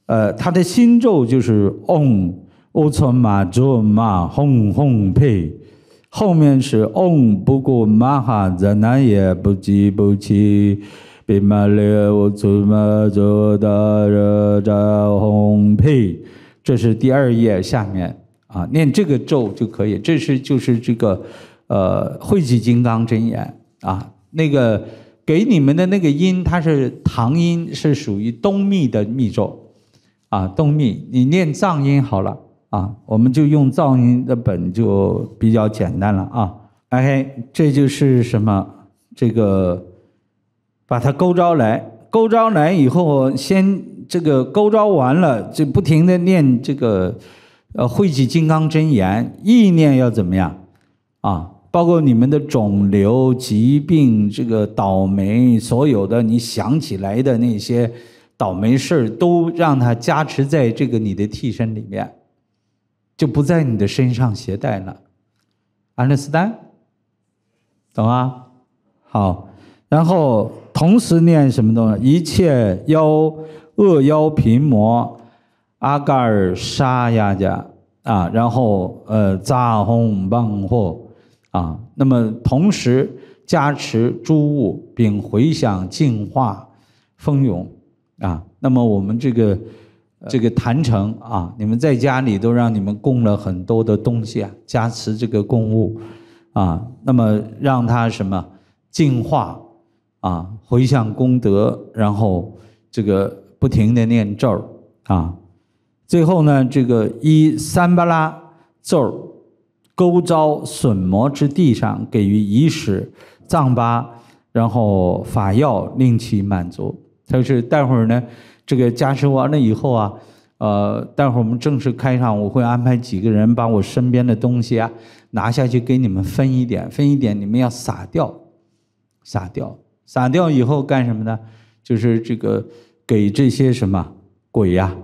呃，他的心咒就是嗡乌措玛卓玛哄哄呸，后面是嗡不故玛哈惹那也不吉不吉，比玛列我怎么做达惹扎哄呸，这是第二页下面啊，念这个咒就可以。这是就是这个。呃，汇集金刚真言啊，那个给你们的那个音，它是唐音，是属于东密的密咒啊，东密。你念藏音好了啊，我们就用藏音的本就比较简单了啊。OK，这就是什么？这个把它勾招来，勾招来以后，先这个勾招完了，就不停的念这个呃汇集金刚真言，意念要怎么样啊？包括你们的肿瘤疾病，这个倒霉，所有的你想起来的那些倒霉事儿，都让它加持在这个你的替身里面，就不在你的身上携带了。Understand？懂啊？好，然后同时念什么东西？一切妖恶妖频魔阿盖尔沙亚家啊，然后呃杂红傍货。啊，那么同时加持诸物，并回向净化，丰涌啊。那么我们这个这个坛城啊，你们在家里都让你们供了很多的东西啊，加持这个供物啊。那么让它什么净化啊，回向功德，然后这个不停的念咒啊。最后呢，这个一三巴拉咒。勾遭损磨之地上，给予遗使藏巴，然后法药令其满足。就是待会儿呢，这个加持完了以后啊，呃，待会儿我们正式开场，我会安排几个人把我身边的东西啊拿下去给你们分一点，分一点你们要撒掉，撒掉，撒掉以后干什么呢？就是这个给这些什么鬼呀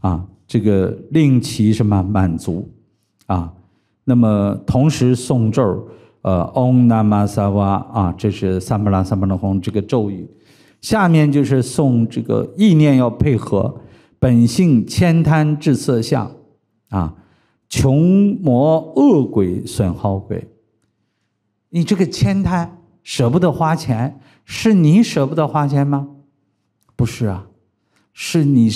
啊，这个令其什么满足啊。那么，同时诵咒，呃，唵那玛沙 a 啊，这是三巴拉三巴拉红这个咒语。下面就是诵这个意念要配合，本性千贪制色相啊，穷魔恶鬼损耗鬼。你这个千贪舍不得花钱，是你舍不得花钱吗？不是啊，是你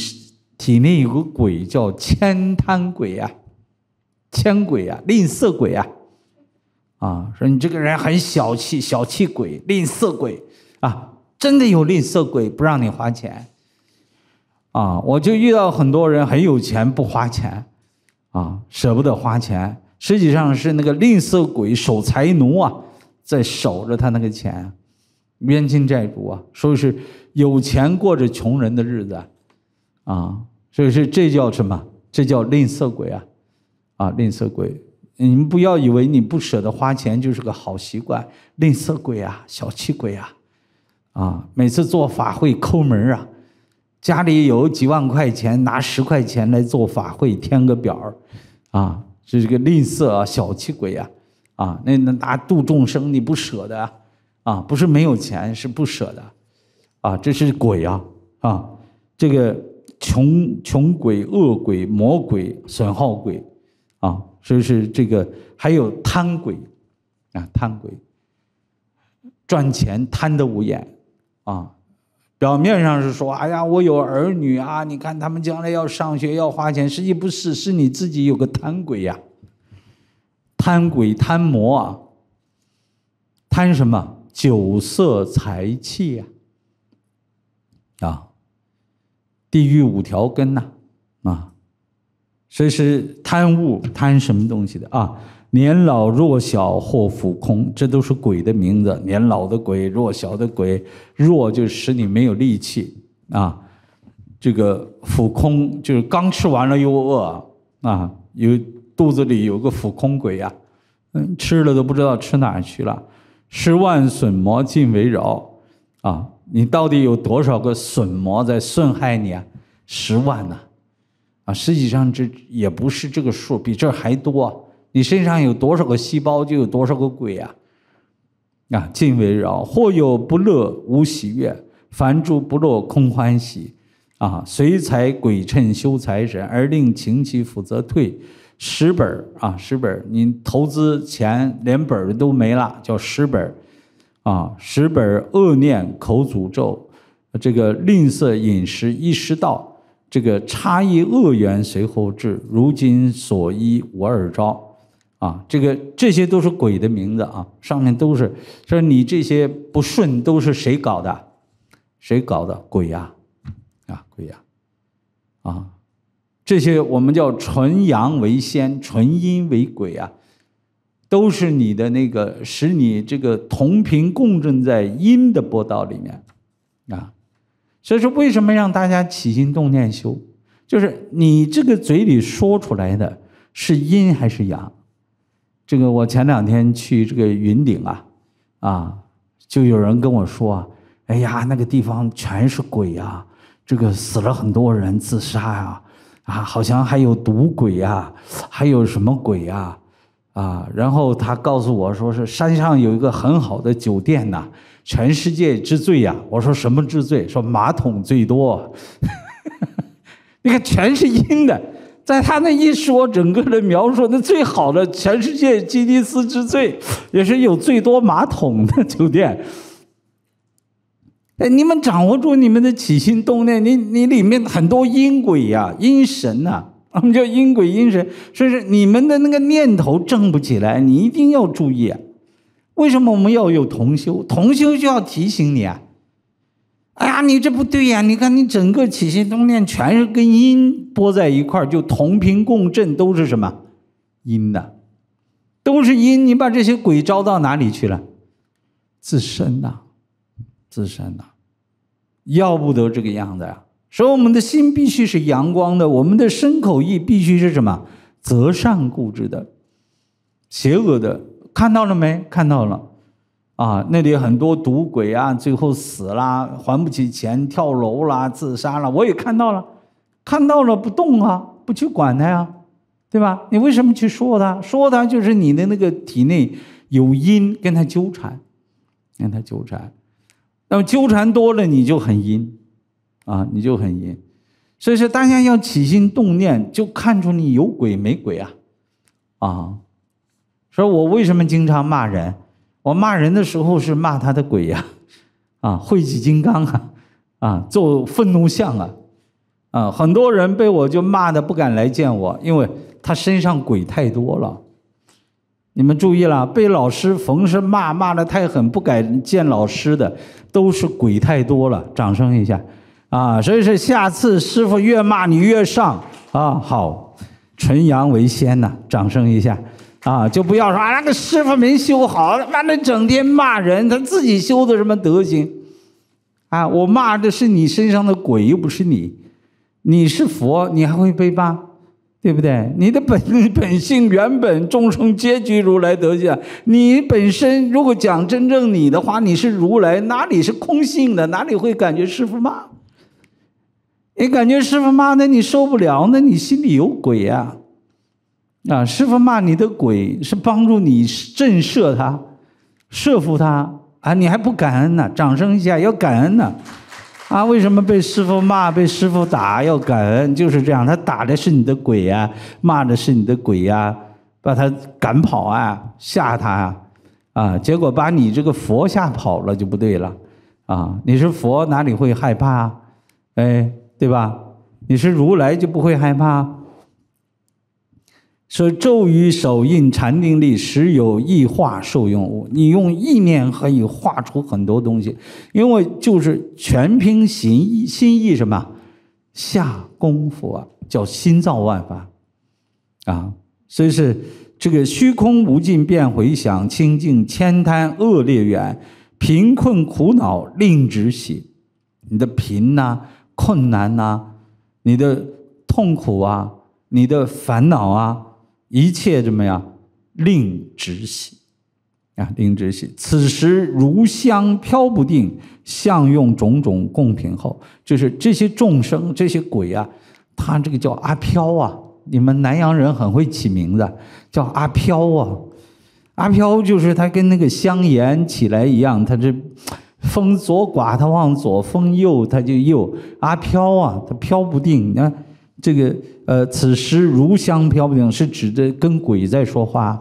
体内有个鬼叫千贪鬼呀。千鬼啊，吝啬鬼啊，啊，说你这个人很小气，小气鬼，吝啬鬼啊，真的有吝啬鬼不让你花钱，啊，我就遇到很多人很有钱不花钱，啊，舍不得花钱，实际上是那个吝啬鬼、守财奴啊，在守着他那个钱，冤亲债主啊，所以是有钱过着穷人的日子，啊，所以是这叫什么？这叫吝啬鬼啊。啊，吝啬鬼！你们不要以为你不舍得花钱就是个好习惯，吝啬鬼啊，小气鬼啊，啊，每次做法会抠门啊，家里有几万块钱，拿十块钱来做法会，填个表儿，啊，这是个吝啬啊，小气鬼呀，啊，那那拿度众生你不舍得啊，啊，不是没有钱，是不舍得，啊，这是鬼呀，啊，这个穷穷鬼、恶鬼、魔鬼、损耗鬼。啊，所以是这个还有贪鬼，啊贪鬼，赚钱贪得无厌，啊，表面上是说，哎呀，我有儿女啊，你看他们将来要上学要花钱，实际不是，是你自己有个贪鬼呀，贪鬼贪魔啊，贪什么？酒色财气呀，啊，地狱五条根呐。这是贪物贪什么东西的啊？年老弱小或腐空，这都是鬼的名字。年老的鬼，弱小的鬼，弱就使你没有力气啊。这个腐空就是刚吃完了又饿啊，有肚子里有个腐空鬼呀，嗯，吃了都不知道吃哪去了。十万损魔尽围绕啊，你到底有多少个损魔在损害你啊？十万呐。啊，实际上这也不是这个数，比这还多。你身上有多少个细胞，就有多少个鬼啊！啊，尽为扰，或有不乐无喜悦，凡诸不落空欢喜。啊，随财鬼趁修财神，而令情其福则退。十本啊，十本你投资钱连本都没了，叫十本啊，十本恶念口诅咒，这个吝啬饮食一时道。这个差异恶缘随后至，如今所依无二招，啊，这个这些都是鬼的名字啊，上面都是说你这些不顺都是谁搞的？谁搞的鬼呀？啊，鬼呀！啊，这些我们叫纯阳为仙，纯阴为鬼啊，都是你的那个使你这个同频共振在阴的波道里面啊。所以说，为什么让大家起心动念修？就是你这个嘴里说出来的是阴还是阳？这个我前两天去这个云顶啊，啊，就有人跟我说：“哎呀，那个地方全是鬼啊，这个死了很多人自杀呀，啊，好像还有赌鬼呀，还有什么鬼呀，啊。”然后他告诉我说：“是山上有一个很好的酒店呐。”全世界之最呀！我说什么之最？说马桶最多，<laughs> 你看全是阴的。在他那一说，整个的描述那最好的全世界吉尼斯之最，也是有最多马桶的 <laughs> 酒店。哎，你们掌握住你们的起心动念，你你里面很多阴鬼呀、阴神呐，我们叫阴鬼阴神，所以说你们的那个念头正不起来，你一定要注意。为什么我们要有同修？同修就要提醒你啊！哎呀，你这不对呀！你看你整个起心动念全是跟阴波在一块就同频共振，都是什么阴的，都是阴。你把这些鬼招到哪里去了？自身呐，自身呐，要不得这个样子啊！所以我们的心必须是阳光的，我们的身口意必须是什么？择善固执的，邪恶的。看到了没？看到了，啊，那里很多赌鬼啊，最后死啦，还不起钱，跳楼啦，自杀了。我也看到了，看到了不动啊，不去管他呀，对吧？你为什么去说他？说他就是你的那个体内有阴跟他纠缠，跟他纠缠，那么纠缠多了你就很阴，啊，你就很阴。所以说大家要起心动念，就看出你有鬼没鬼啊，啊。说我为什么经常骂人？我骂人的时候是骂他的鬼呀，啊，晦气金刚啊，啊，做愤怒像啊，啊，很多人被我就骂的不敢来见我，因为他身上鬼太多了。你们注意了，被老师逢是骂骂的太狠，不敢见老师的，都是鬼太多了。掌声一下，啊，所以说下次师傅越骂你越上啊，好，纯阳为先呐，掌声一下。啊，就不要说啊，那个师傅没修好，完了整天骂人，他自己修的什么德行？啊，我骂的是你身上的鬼，又不是你。你是佛，你还会被骂，对不对？你的本 <laughs> 本性原本众生皆具如来德性，你本身如果讲真正你的话，你是如来，哪里是空性的？哪里会感觉师傅骂？你感觉师傅骂，那你受不了，那你心里有鬼呀。啊，师傅骂你的鬼是帮助你震慑他、慑服他啊，你还不感恩呢？掌声一下，要感恩呢。啊，为什么被师傅骂、被师傅打要感恩？就是这样，他打的是你的鬼呀，骂的是你的鬼呀，把他赶跑啊，吓他啊，啊，结果把你这个佛吓跑了就不对了啊。你是佛哪里会害怕？哎，对吧？你是如来就不会害怕。说咒语、手印、禅定力，时有异化受用物。你用意念可以画出很多东西，因为就是全凭心意，心意什么下功夫啊，叫心造万法啊。所以是这个虚空无尽变回响，清净千滩恶劣远，贫困苦恼令止喜，你的贫呐，困难呐，你的痛苦啊，你的烦恼啊。一切怎么样？令止息啊！令止息。此时如香飘不定，相用种种供品后，就是这些众生、这些鬼啊，他这个叫阿飘啊。你们南阳人很会起名字，叫阿飘啊。阿飘就是他跟那个香烟起来一样，他这风左刮他往左，风右他就右。阿飘啊，他飘不定。你看这个。呃，此时如香飘不是指的跟鬼在说话，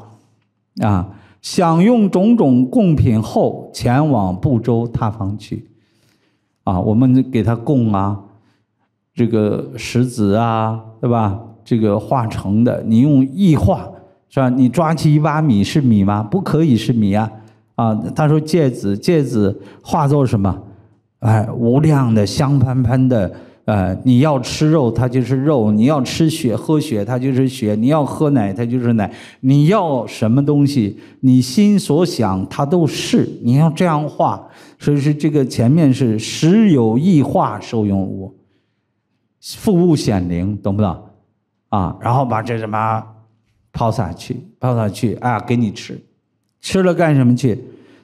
啊，享用种种供品后，前往步州塔房去，啊，我们给他供啊，这个石子啊，对吧？这个化成的，你用异化是吧？你抓起一把米是米吗？不可以是米啊！啊，他说芥子，芥子化作什么？哎，无量的香喷喷的。呃，你要吃肉，它就是肉；你要吃血、喝血，它就是血；你要喝奶，它就是奶。你要什么东西，你心所想，它都是。你要这样画，所以说这个前面是时有异化受用物，复物显灵，懂不懂？啊，然后把这什么抛洒去，抛洒去啊，给你吃，吃了干什么去？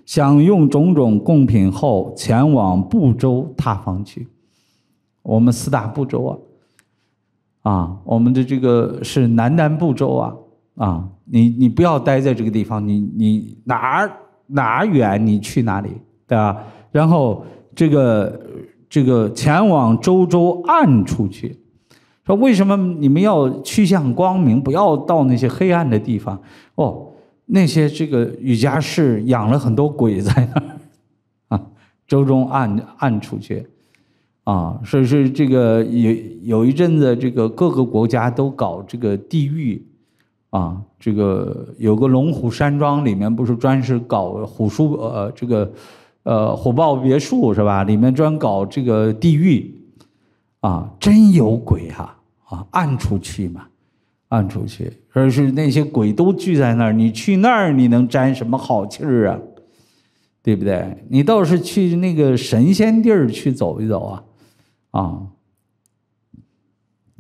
享用种种供品后，前往不州塔方去。我们四大部洲啊，啊，我们的这个是南南部洲啊，啊，你你不要待在这个地方，你你哪哪远你去哪里，对吧？然后这个这个前往周周暗出去，说为什么你们要趋向光明，不要到那些黑暗的地方？哦，那些这个瑜家室养了很多鬼在那儿啊，周中暗暗出去。啊，所以是这个有有一阵子，这个各个国家都搞这个地狱啊，这个有个龙虎山庄，里面不是专是搞虎叔呃，这个呃火爆别墅是吧？里面专搞这个地狱啊，真有鬼啊啊，暗处去嘛，暗处去，所以是那些鬼都聚在那儿，你去那儿你能沾什么好气儿啊？对不对？你倒是去那个神仙地儿去走一走啊！啊，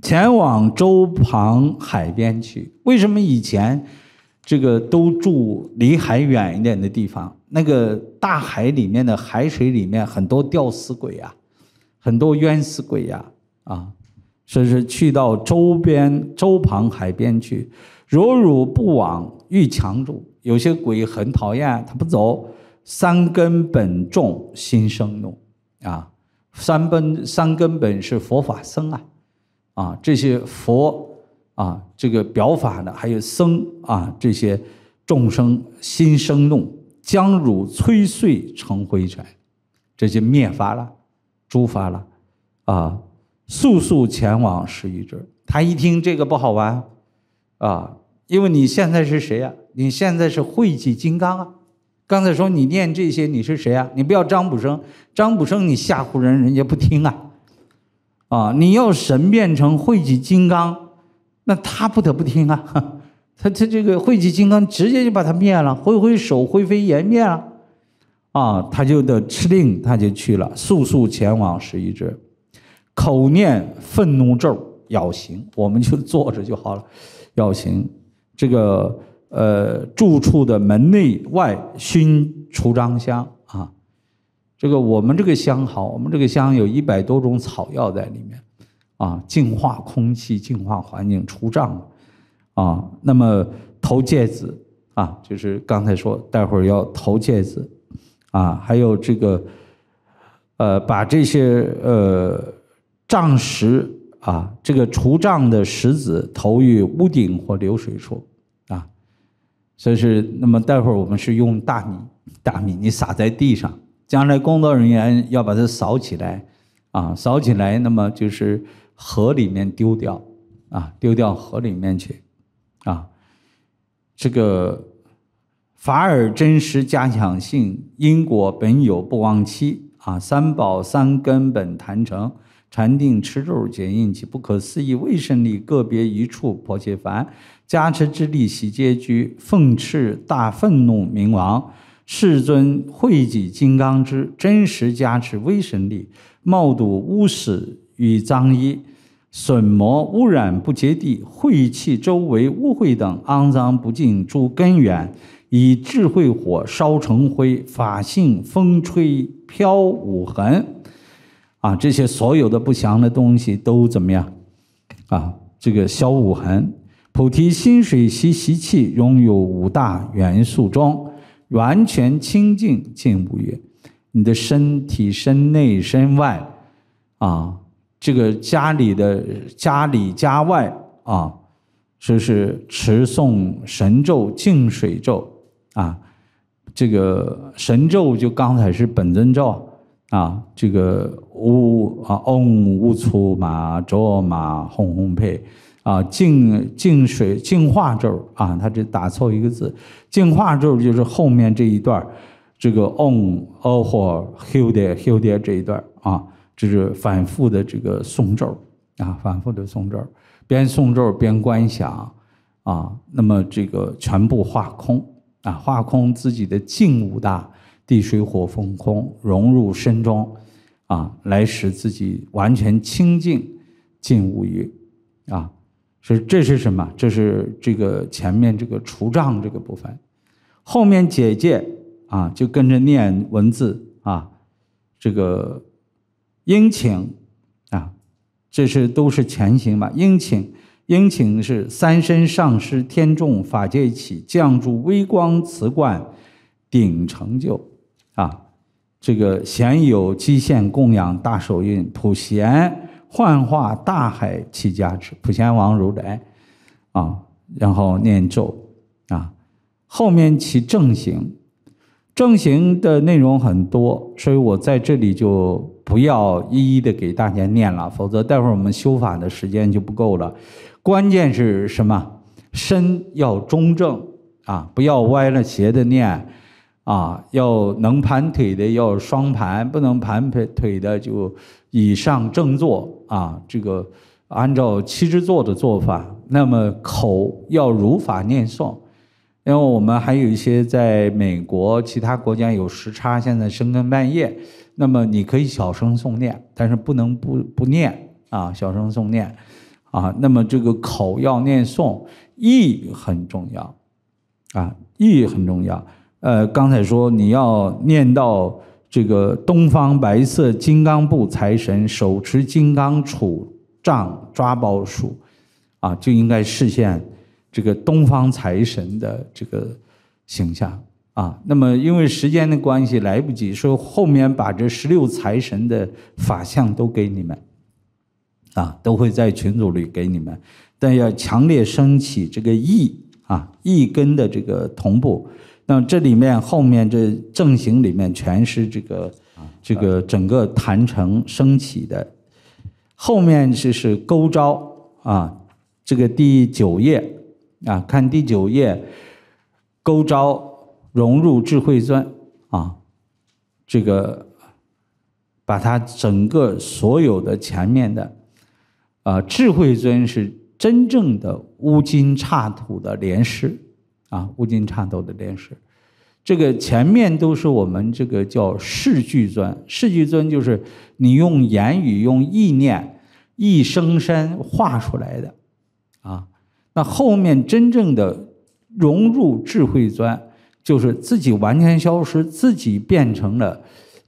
前往周旁海边去。为什么以前这个都住离海远一点的地方？那个大海里面的海水里面很多吊死鬼呀，很多冤死鬼呀，啊，所以去到周边周旁海边去。若汝不往遇强住，有些鬼很讨厌，他不走。三根本重心生怒，啊。三根三根本是佛法僧啊，啊这些佛啊这个表法的，还有僧啊这些众生心生怒，将汝摧碎成灰尘，这些灭法了，诸法了啊，速速前往十一镇。他一听这个不好玩啊，因为你现在是谁呀？你现在是慧极金刚啊。刚才说你念这些你是谁啊？你不要张卜生，张卜生你吓唬人，人家不听啊，啊，你要神变成慧极金刚，那他不得不听啊，<laughs> 他他这个慧极金刚直接就把他灭了，挥挥手灰飞烟灭了，啊，他就得吃定他就去了，速速前往十一支，口念愤怒咒，要行，我们就坐着就好了，要行这个。呃，住处的门内外熏除瘴香啊，这个我们这个香好，我们这个香有一百多种草药在里面，啊，净化空气，净化环境，除瘴，啊，那么投芥子啊，就是刚才说，待会儿要投芥子，啊，还有这个，呃，把这些呃瘴石啊，这个除瘴的石子投于屋顶或流水处。所以是那么待会儿我们是用大米，大米你撒在地上，将来工作人员要把它扫起来，啊，扫起来那么就是河里面丢掉，啊，丢掉河里面去，啊，这个法尔真实加强性，因果本有不亡期，啊，三宝三根本谈成，禅定持咒解印起，不可思议未生力，个别一处破邪烦。加持之力洗皆居，奉敕大愤怒冥王，世尊慧极金刚之真实加持威神力，冒睹污屎与脏衣，损魔污染不洁地，晦气周围污秽等肮脏不净诸根源，以智慧火烧成灰，法性风吹飘无痕，啊，这些所有的不祥的东西都怎么样？啊，这个消无痕。菩提心水洗习气，拥有五大元素中完全清净净无欲。你的身体身内身外，啊，这个家里的家里家外啊，说是持诵神咒净水咒啊，这个神咒就刚才是本尊咒啊，这个乌啊嗡乌粗嘛卓嘛吽吽配。啊，净净水净化咒啊，他这打错一个字，净化咒就是后面这一段这个 on or hold h i l d 这一段啊，这是反复的这个诵咒啊，反复的诵咒，边诵咒边观想啊，那么这个全部化空啊，化空自己的净五大地水火风空融入身中啊，来使自己完全清净净无余啊。是，这是什么？这是这个前面这个除障这个部分，后面姐姐啊就跟着念文字啊，这个殷请啊，这是都是前行嘛。殷请，殷请是三身上师天众法界起降住微光慈观顶成就啊，这个贤有积线供养大手印普贤。幻化大海其家之普贤王如来，啊，然后念咒，啊，后面其正行，正行的内容很多，所以我在这里就不要一一的给大家念了，否则待会儿我们修法的时间就不够了。关键是什么？身要中正啊，不要歪了斜的念，啊，要能盘腿的要双盘，不能盘腿腿的就。以上正坐啊，这个按照七支坐的做法，那么口要如法念诵。因为我们还有一些在美国其他国家有时差，现在深更半夜，那么你可以小声诵念，但是不能不不念啊，小声诵念啊。那么这个口要念诵，意很重要啊，意很重要。呃，刚才说你要念到。这个东方白色金刚布财神手持金刚杵杖抓宝鼠，啊，就应该实现这个东方财神的这个形象啊。那么，因为时间的关系来不及，说后面把这十六财神的法相都给你们，啊，都会在群组里给你们，但要强烈升起这个意啊，意根的这个同步。那这里面后面这正行里面全是这个，这个整个坛城升起的，后面是是勾招啊，这个第九页啊，看第九页勾招融入智慧尊啊，这个把它整个所有的前面的啊，智慧尊是真正的乌金刹土的莲师。啊，乌金颤抖的电视，这个前面都是我们这个叫世聚尊，世聚尊就是你用言语、用意念、一声声画出来的，啊，那后面真正的融入智慧尊，就是自己完全消失，自己变成了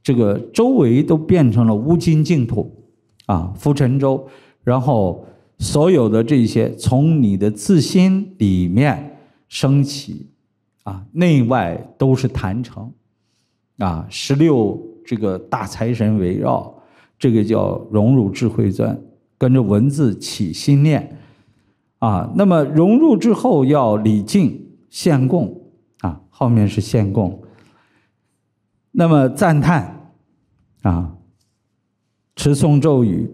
这个周围都变成了乌金净土，啊，浮沉舟，然后所有的这些从你的自心里面。升起，啊，内外都是坛城，啊，十六这个大财神围绕，这个叫荣辱智慧钻，跟着文字起心念，啊，那么融入之后要礼敬献供，啊，后面是献供，那么赞叹，啊，持诵咒语，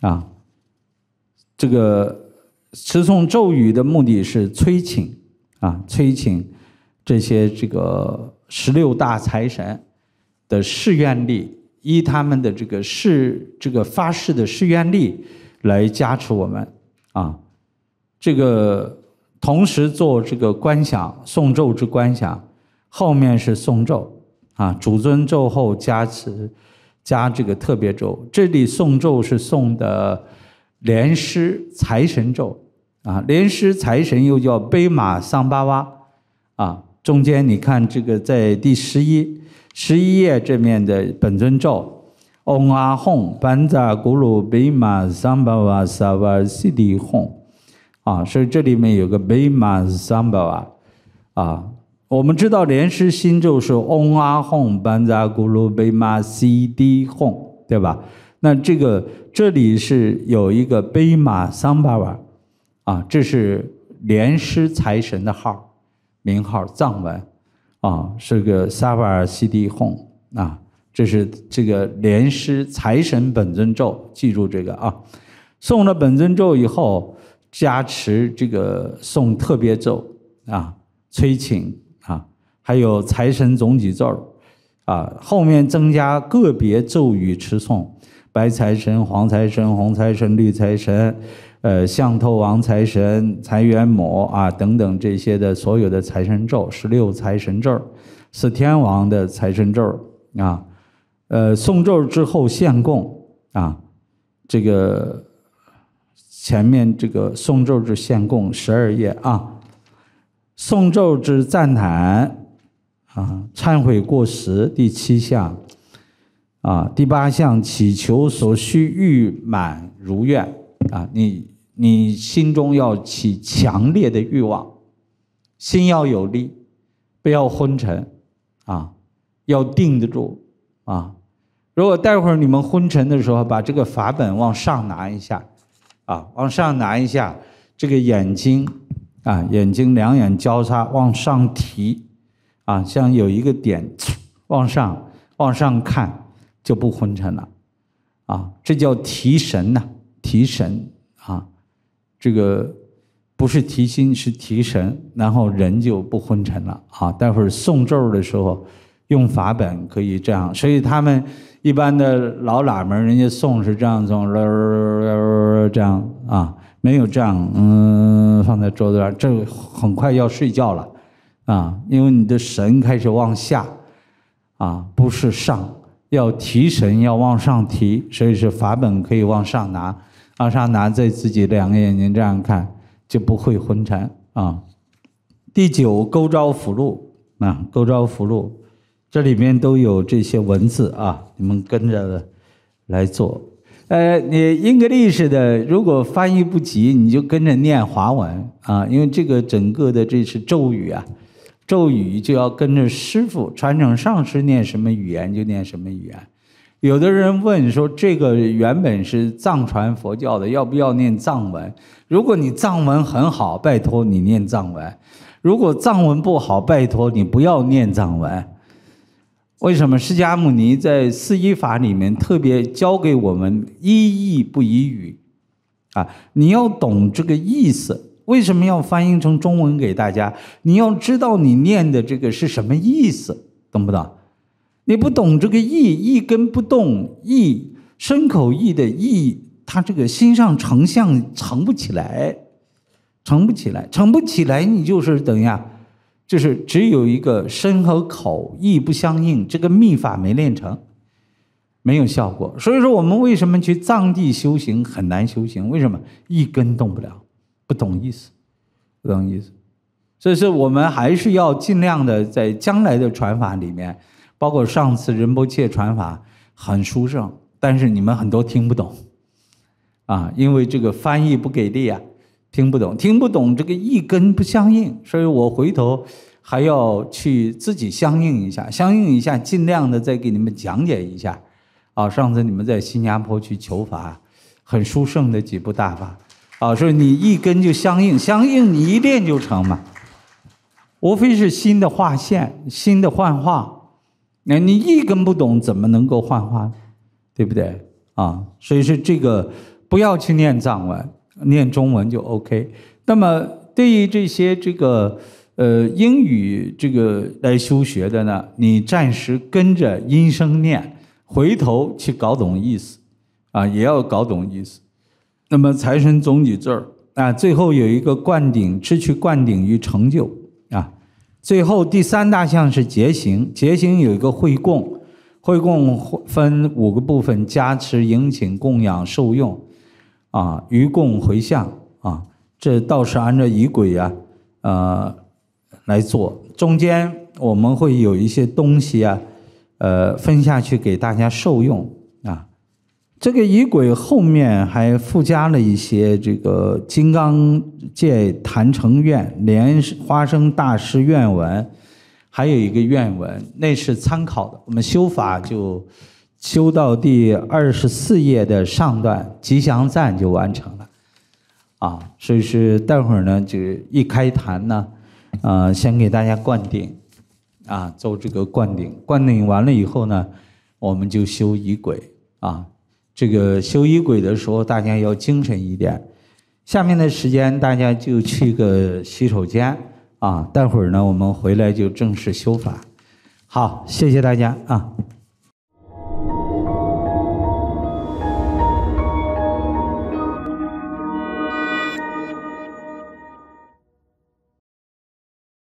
啊，这个持诵咒语的目的是催请。啊，催请这些这个十六大财神的誓愿力，依他们的这个誓这个发誓的誓愿力来加持我们。啊，这个同时做这个观想诵咒之观想，后面是诵咒啊，主尊咒后加持加这个特别咒。这里诵咒是诵的莲师财神咒。啊，莲师财神又叫贝玛桑巴瓦，啊，中间你看这个在第十一十一页这面的本尊咒，嗡阿哄班匝咕噜贝玛桑巴瓦萨瓦西迪哄，啊，所以这里面有个贝玛桑巴瓦，啊，我们知道莲师心咒是嗡阿哄班匝咕噜贝玛西迪哄，对吧？那这个这里是有一个贝玛桑巴瓦。啊，这是莲师财神的号，名号藏文，啊，是个萨瓦尔西迪哄，啊，这是这个莲师财神本尊咒，记住这个啊。送了本尊咒以后，加持这个送特别咒，啊，催请啊，还有财神总几咒，啊，后面增加个别咒语持诵，白财神、黄财神、红财神、绿财神。呃，象头王、财神、财源母啊，等等这些的所有的财神咒，十六财神咒，四天王的财神咒啊。呃，送咒之后献供啊，这个前面这个送咒之献供十二页啊，送咒之赞叹啊，忏悔过时第七项啊，第八项祈求所需欲满如愿。啊，你你心中要起强烈的欲望，心要有力，不要昏沉啊，要定得住啊。如果待会儿你们昏沉的时候，把这个法本往上拿一下，啊，往上拿一下，这个眼睛啊，眼睛两眼交叉往上提啊，像有一个点往上往上看，就不昏沉了啊，这叫提神呐。提神啊，这个不是提心，是提神，然后人就不昏沉了啊。待会儿诵咒的时候，用法本可以这样，所以他们一般的老喇嘛人家诵是这样诵，这样啊，没有这样，嗯，放在桌子上，这很快要睡觉了啊，因为你的神开始往下啊，不是上，要提神要往上提，所以是法本可以往上拿。阿上拿在自己两个眼睛这样看，就不会昏沉啊。第九勾招符箓啊，勾招符箓，这里面都有这些文字啊，你们跟着来做。呃，你英 i 利式的如果翻译不及，你就跟着念华文啊，因为这个整个的这是咒语啊，咒语就要跟着师傅传承上师念什么语言就念什么语言。有的人问说：“这个原本是藏传佛教的，要不要念藏文？如果你藏文很好，拜托你念藏文；如果藏文不好，拜托你不要念藏文。为什么？释迦牟尼在四依法里面特别教给我们：‘一意不一语’啊！你要懂这个意思。为什么要翻译成中文给大家？你要知道你念的这个是什么意思，懂不懂？”你不懂这个意，意根不动，意身口意的意，它这个心上成像成不起来，成不起来，成不起来，你就是等于啊，就是只有一个身和口意不相应，这个秘法没练成，没有效果。所以说，我们为什么去藏地修行很难修行？为什么一根动不了？不懂意思，不懂意思。所以说，我们还是要尽量的在将来的传法里面。包括上次仁波切传法很殊胜，但是你们很多听不懂，啊，因为这个翻译不给力啊，听不懂，听不懂这个一根不相应，所以我回头还要去自己相应一下，相应一下，尽量的再给你们讲解一下。啊，上次你们在新加坡去求法，很殊胜的几部大法，啊，说你一根就相应，相应你一练就成嘛，无非是新的画线，新的幻化。那你一根不懂，怎么能够幻化？对不对？啊，所以说这个不要去念藏文，念中文就 OK。那么对于这些这个呃英语这个来修学的呢，你暂时跟着音声念，回头去搞懂意思啊，也要搞懂意思。那么财神总你这儿啊，最后有一个灌顶，支去灌顶与成就啊。最后第三大项是结行，结行有一个会供，会供分五个部分：加持、迎请、供养、受用，啊，余供回向，啊，这倒是按照仪轨呀，呃，来做。中间我们会有一些东西啊，呃，分下去给大家受用。这个仪轨后面还附加了一些这个金刚界坛城院莲花生大师愿文，还有一个愿文，那是参考的。我们修法就修到第二十四页的上段吉祥赞就完成了，啊，所以是待会儿呢，就一开坛呢，啊，先给大家灌顶，啊，做这个灌顶，灌顶完了以后呢，我们就修仪轨，啊。这个修衣轨的时候，大家要精神一点。下面的时间，大家就去个洗手间啊。待会儿呢，我们回来就正式修法。好，谢谢大家啊。